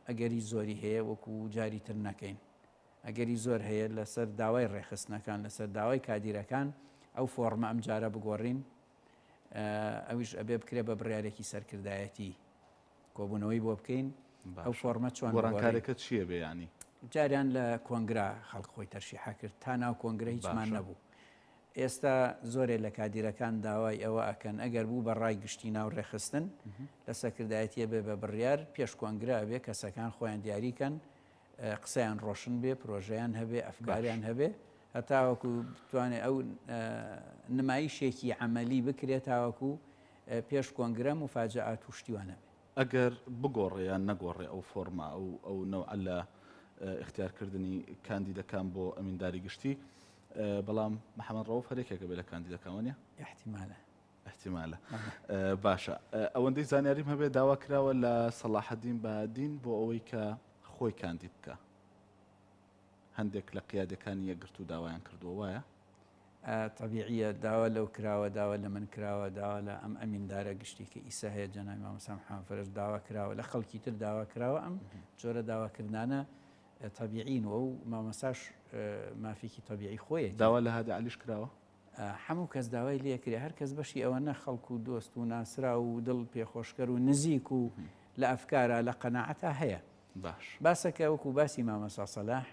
ئەگەری زۆری هەیە وەکو جاری تر نەکەین ئەگەری زۆر هەیە لەسەر داوای ڕێخستنەکان لەسەر داوای کادیرەکان ئەو فۆرمە ئەم جارە بگۆڕین ئەویش ئەبێ بکرێ بە بڕارێکی سەرکردایەتی کۆبوونەوەی بۆ بکەین ئەو فۆرمە چۆن ڕانکارەکە چییە بێیانی جاریان لە کۆنگرا خەڵخۆی تەرشیحا کرد تا ناو کۆنگرە هیچمان نەبوو ئێستا زۆرێک لە کادیرەکان داوای ئەوە ئەکەن ئەگەر بوو بە ڕای گشتی ناو ڕێخستن لە سەکردایەتە بێ بە بڕیار پێش کۆنگرا بێ کەسەکان خۆیان دیاریکەن قسەیان ڕۆشن بێ پرۆژەیان هەبێ ئەفگاریان هەبێ هەتاوەکو بتوانێت ئەو نمایشێکی عملی بکرێت تاوەکو پێش کۆنگرە و فاجعات توشتیوانە ئەگەر بگۆڕیان نەگۆڕێ ئەو فۆرما ئەو ئەو نەوە لە اختیارکردنی کاندیدەکان بۆ ئەمینداری گشتی بەڵام محەممەد ڕۆف هەرێکێکە بێ لە کاندیدەکانوانە احتیمالە احتیمالە باشە ئەوەندەی زانیاریم هەبێ داوا کراوە لە سەلاحەدین بادین بۆ ئەوەی کە خۆی کاندید بکە هەندێک لە قیادەکانی یەگرت و داوایان کردووە وایە طبیعیە داوا لەو کراوە داوا لە من کراوە داوا لە ئەم ئەمیندارە گشتی کە ئیسا هەیە جەنای مامەسام حافرش داوا کراوە لە خەڵکی تر داوا کراوە ئەم جۆرە داواکردانە طبیعین و و مامەساش مافیکی طبیعی خۆی داوا لە هادا علیش کراوە هەموو کەس داوای لەکرێ هەر کەس بەشی ئەوە نە خەڵکو و دۆست و ناسرا و دڵ پێخۆشکەر و نزیک و لە ئەفکارە لە قەنەعەتە هەیە باش باسەکە وەکو باسی مامەسا سەلاح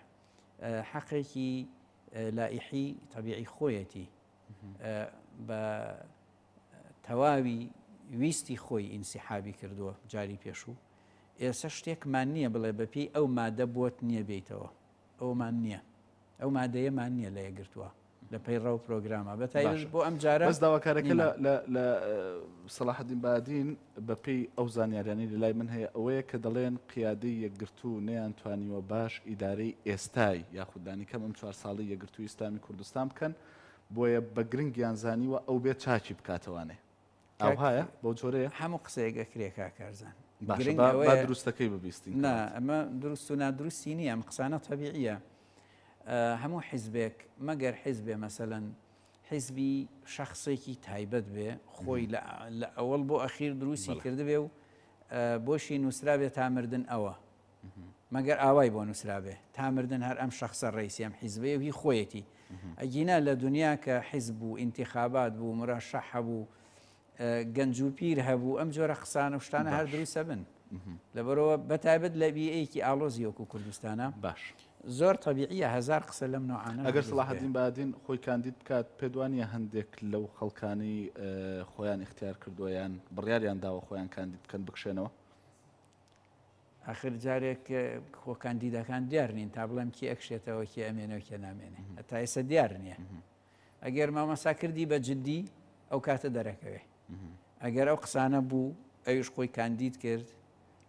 حەقێکی لائحی تەبیعی خۆیەتی بە تەواوی ویستی خۆی ئینسیحابی کردووە جاری پێشوو ئێستا شتێکمان نییە بڵێ بەپی ئەو مادە بۆت نییە بێتەوە ئەومان نییە ئەو مادەیەمان نییە لە یەگرتووە لە پەیڕاو پرۆگرامە بە تایش بۆ ئەم جارە داواکارەکە لە سەلاحدین بادین بە پێی ئەو زانیاریانی لە لای من هەیە ئەوەیە کە دەڵێن قیادی یەکگرتو نەیانتوانیوە باش ئیدارەی ئێستای یاخوددانی کەم ئەم چوار ساڵی یەکگرتووی ئیسلامی کوردستان بکەن بۆیە بە گرنگیان زانیوە ئەو بێت چاچی بکاتوانێ ئەوهایە بۆ جۆرەیە هەموو قسەیەگە کرێکا کارزان دروستەکەی ببیستین ئەمە دروست و نادروستی نیە ئەم قسانە تەبیعە هەموو حیزبێک مەگەر حیزبێ مەسەن حیزبی شخصێکی تایبەت بێ خۆی لە ئەوەڵ بۆ ئەخیر دروستی کردبێ و بۆشی نووسرابێ تامردن ئەوە مەگەر ئاوای بۆ نووسرابێ تامردن هەر ئەم شخصە ڕیسیم حیزبێ و هی خۆیەتی ئەگینە لە دنیا کە حیزب و انتخابات بوو مراشە هەبوو گەنج و پیر هەبوو ئەم جۆرە قسانە شتانە هەر دروسە بن لەبەرەوە بەتایبەت لە بیەیەکی ئالۆزیۆک و کوردستانە باش. زۆر تەبیعیە هزار قسە لەم نوعانە ئەگەر سلاحدین بادین خۆی کاندید بکات پێدوانیە هەندێک لەو خەڵکانی خۆیان اختیار کردویان بڕیاریان داوە خۆیان کاندید بکەن بکشێنەوە آخر جارێک خۆکاندیدەکان دیار نین تا بڵێم کی ئەکشێتەوە کی ئەمێنەوە کێ نامێنێ تا ئێستا دیار نییە ئەگەر مامەسا کردی بە جددی ئەو کاتە دەرەکەوێ ئەگەر ئەو قسانە بوو ئەوش خۆی کاندید کرد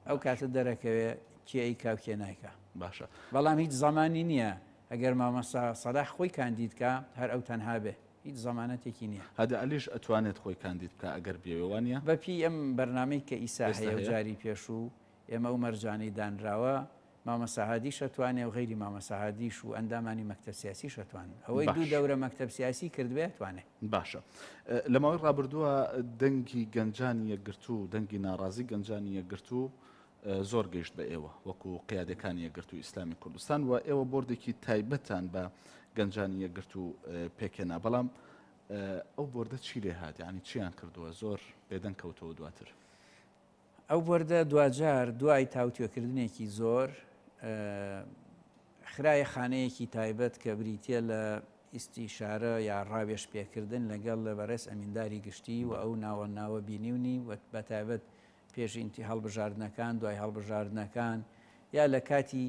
ئەو کاتە دەرەکەوێ کێ ئەی کاو کێ نایکە باشە بەڵام هیچ زمانی نییە ئەگەر مامەسا سەداح خۆی کاندیدکە هەر ئەو تەنها بێ هیچ زمانەتێکی نییە هەدا ئەلیش ئەتوانێت خۆی کاندید بکە ئەگەر بێوانە بەپی ئەم بەرنمەی کە ئیسا هەیە جاری پێش و ئێمە و مەرجانی دانراوە مامەسەهادی شەتوانێ و غیری مامەسەهادیش و ئەندامانی مەکتتەسیاسی شەتوان ئەوەی دوو دەورە مەکتتەسیاسی کردوێتوانێت باشە لەمەوەی ڕابردووە دەنگی گەنجانی یەکگرتو دەنگی ناڕازی گەنجانی یەکگرتو زۆر گەیشت بە ئێوە وەکو قیادەکان یەگررت و ئیسلامی کوردستان و ئێوە بردێکی تایبەتان بە گەنجانی یەگررت و پێکێنا بەڵام ئەو بردە چی لێ هاات ینی چیان کردووە زۆر بێدەنگ کەوتەوە دواتر ئەو بردە دوجار دوای تاوتوێکردنێکی زۆر خراە خانەیەکی تایبەت کە بریتە لە ئیسیشارە یا ڕاوێش پێکردن لەگەڵ لە بەرەس ئەمینداری گشتی و ئەو ناوە ناوە بینیونی بە تایبەت پێشینتی هەڵبژاردنەکان دوای هەڵبژاردنەکان یا لە کاتی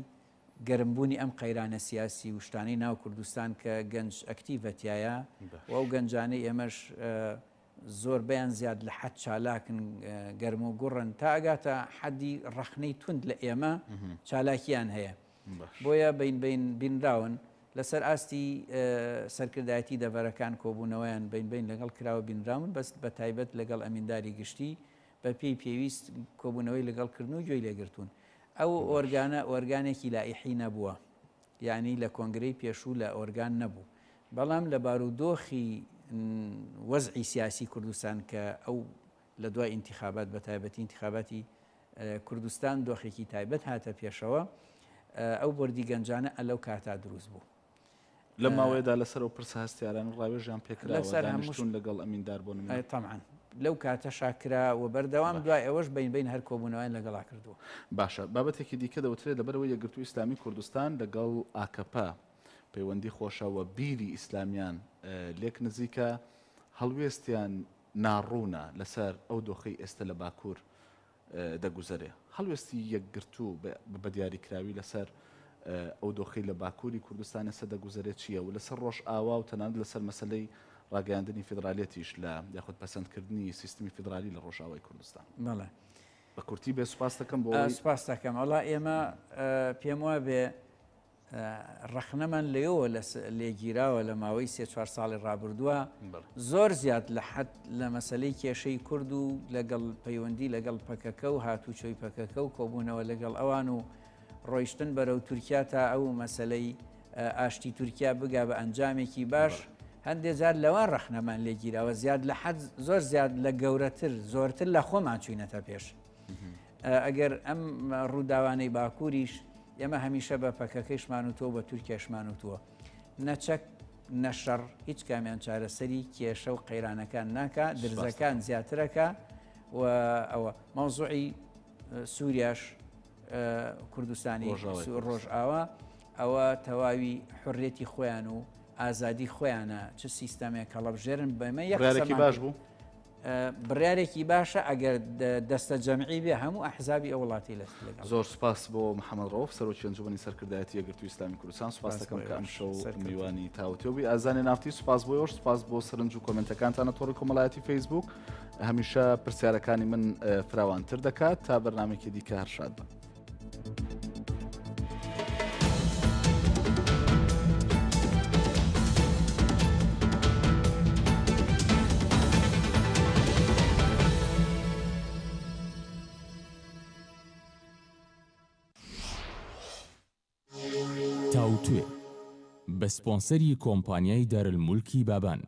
گەرمبوونی ئەم قەیرانە سیاسی وشتانی ناو کوردستان کە گەنج ئەکتیڤەتایە ئەو گەنجانەی ئێمەش زۆر بەیان زیاد لە حەت چالاکن گەرم و گوڕن تا ئەگاتە حەدی ڕەخنەی تند لە ئێمە چالاکیان هەیە بۆیە بین بین بینراون لەسەر ئاستی سەرکردایەتی دەڤەرەکان کۆبوونەوەیان بین بین لەگەڵ کراوە بینراون بەست بە تایبەت لەگەڵ ئەمینداری گشتی بە پێی پێویست کۆبوونەوەی لەگەڵکردن و گوێی لێگرتوون ئەو ئۆرگانە ئۆرگانێکی لائحی نەبووە ینی لە کۆنگرەی پێشوو لە ئۆرگان نەبوو بەڵام لە بارودۆخی وەزعی سیاسی کوردستان کە ئەو لە دوای انتخابات بە تایبەتی انتخاباتی کوردستان دۆخێکی تایبەت هاتە پێشەوە ئەو بردی گەنجانە ئەلەو کاتا دروست بوو لە ماوەیەدا لەسەر و پرسە هەستیاران ڕاوێژیان پێکرا لەسەر هەمشتون لەگەڵ ئەمیندار بوون تامان لەو کاتە شاکرا و بەردەوام دوای ئەوەش بین بین هەر کۆبوونەوەیان لەگەڵا کردو باشە بابەتێکی دیکە دەوترێت لەبەرەوە یەگرتو ئیسلامی کوردستان لەگەڵ ئاکەپا پەیوەندی خۆشەوە بیری ئیسلامیان لێک نزیکە هەڵوێستیان ناڕوونە لەسەر ئەو دۆخی ئێستا لە باکوور دەگوزارێ هەڵوێستی یەکگرتو بە دیاریکراوی لەسەر ئەو دۆخی لە باکووری کوردستانە سە دەگوزارێت چییە و لەسەر ڕۆژ ئاوا و تەنان لەسەر مەسلەی ڕاگەاندنی فدرالەتیش لە یاخود پەسەندکردنی سیستمی فدرالی لە ڕۆژاوای کوردستان بەڵێ بە کورتی بێ سوپاس دەکەم بۆ سوپاس دەکەم ئەڵا ئێمە پێم وە بێ ڕەخنەمان لێەوە لێگیراوە لە ماوەی سێ چوار ساڵی ڕابردووە زۆر زیاد لە حەت لە مەسلەی کێشەی کورد و لەگەڵ پەیوەندی لەگەڵ پەکەکە و هاتوچۆی پەکەکە و کۆبوونەوە لەگەڵ ئەوان و ڕۆیشتن بەرەو تورکیا تا ئەو مەسلەی ئاشتی تورکیا بگا بە ئەنجامێکی باش هەندێ زار لەوان ڕەخنەمان لێگیرەوە زیاد لە حەد زۆر زیاد لە گەورەتر زۆرتر لە خۆمان چوینەتە پێش ئەگەر ئەم ڕووداوانەی باکووریش ئێمە هەمیشە بە پەکەکەیشمان و تۆ بە تورکێشمان و تووە نەچەک نەشەڕ هیچ کامیان چارەسەری کێشە و قەیرانەکان ناکە درزەکان زیاترەکە و ئەوە مەوزوعی سووریاش کوردستانی ڕۆژ ئاوە ئەوە تەواوی حڕێتی خۆیان و ئازادی خۆیانە چه سیستەمێک کەڵەبژێرن بەمە یەکی باش بوو بڕارێکی باشە ئەگەر دەستە جەمعی بێ هەموو ئەحزابی ئەو وڵاتی لە زۆر سپاس بۆ محەممەد ڕۆف سەر چێنجوبنی سەرکردایەتی یەگرتو ئسلامی کوردستان سوپاسەکەم کە ئەم شەو میوانی تاوتێبی ئازانێ نافتی سوپاس بۆ ۆش سپاس بۆ سرنج و کۆمنتەکانتانە تۆڕی کۆمەڵایەتی فیسبوک هەمیشە پرسیارەکانی من فراوانتر دەکات تا بەرنمێکی دیکە هەرشاد بن. توێ بە سپۆنسەری کۆمپانیای دارلمولکی بابان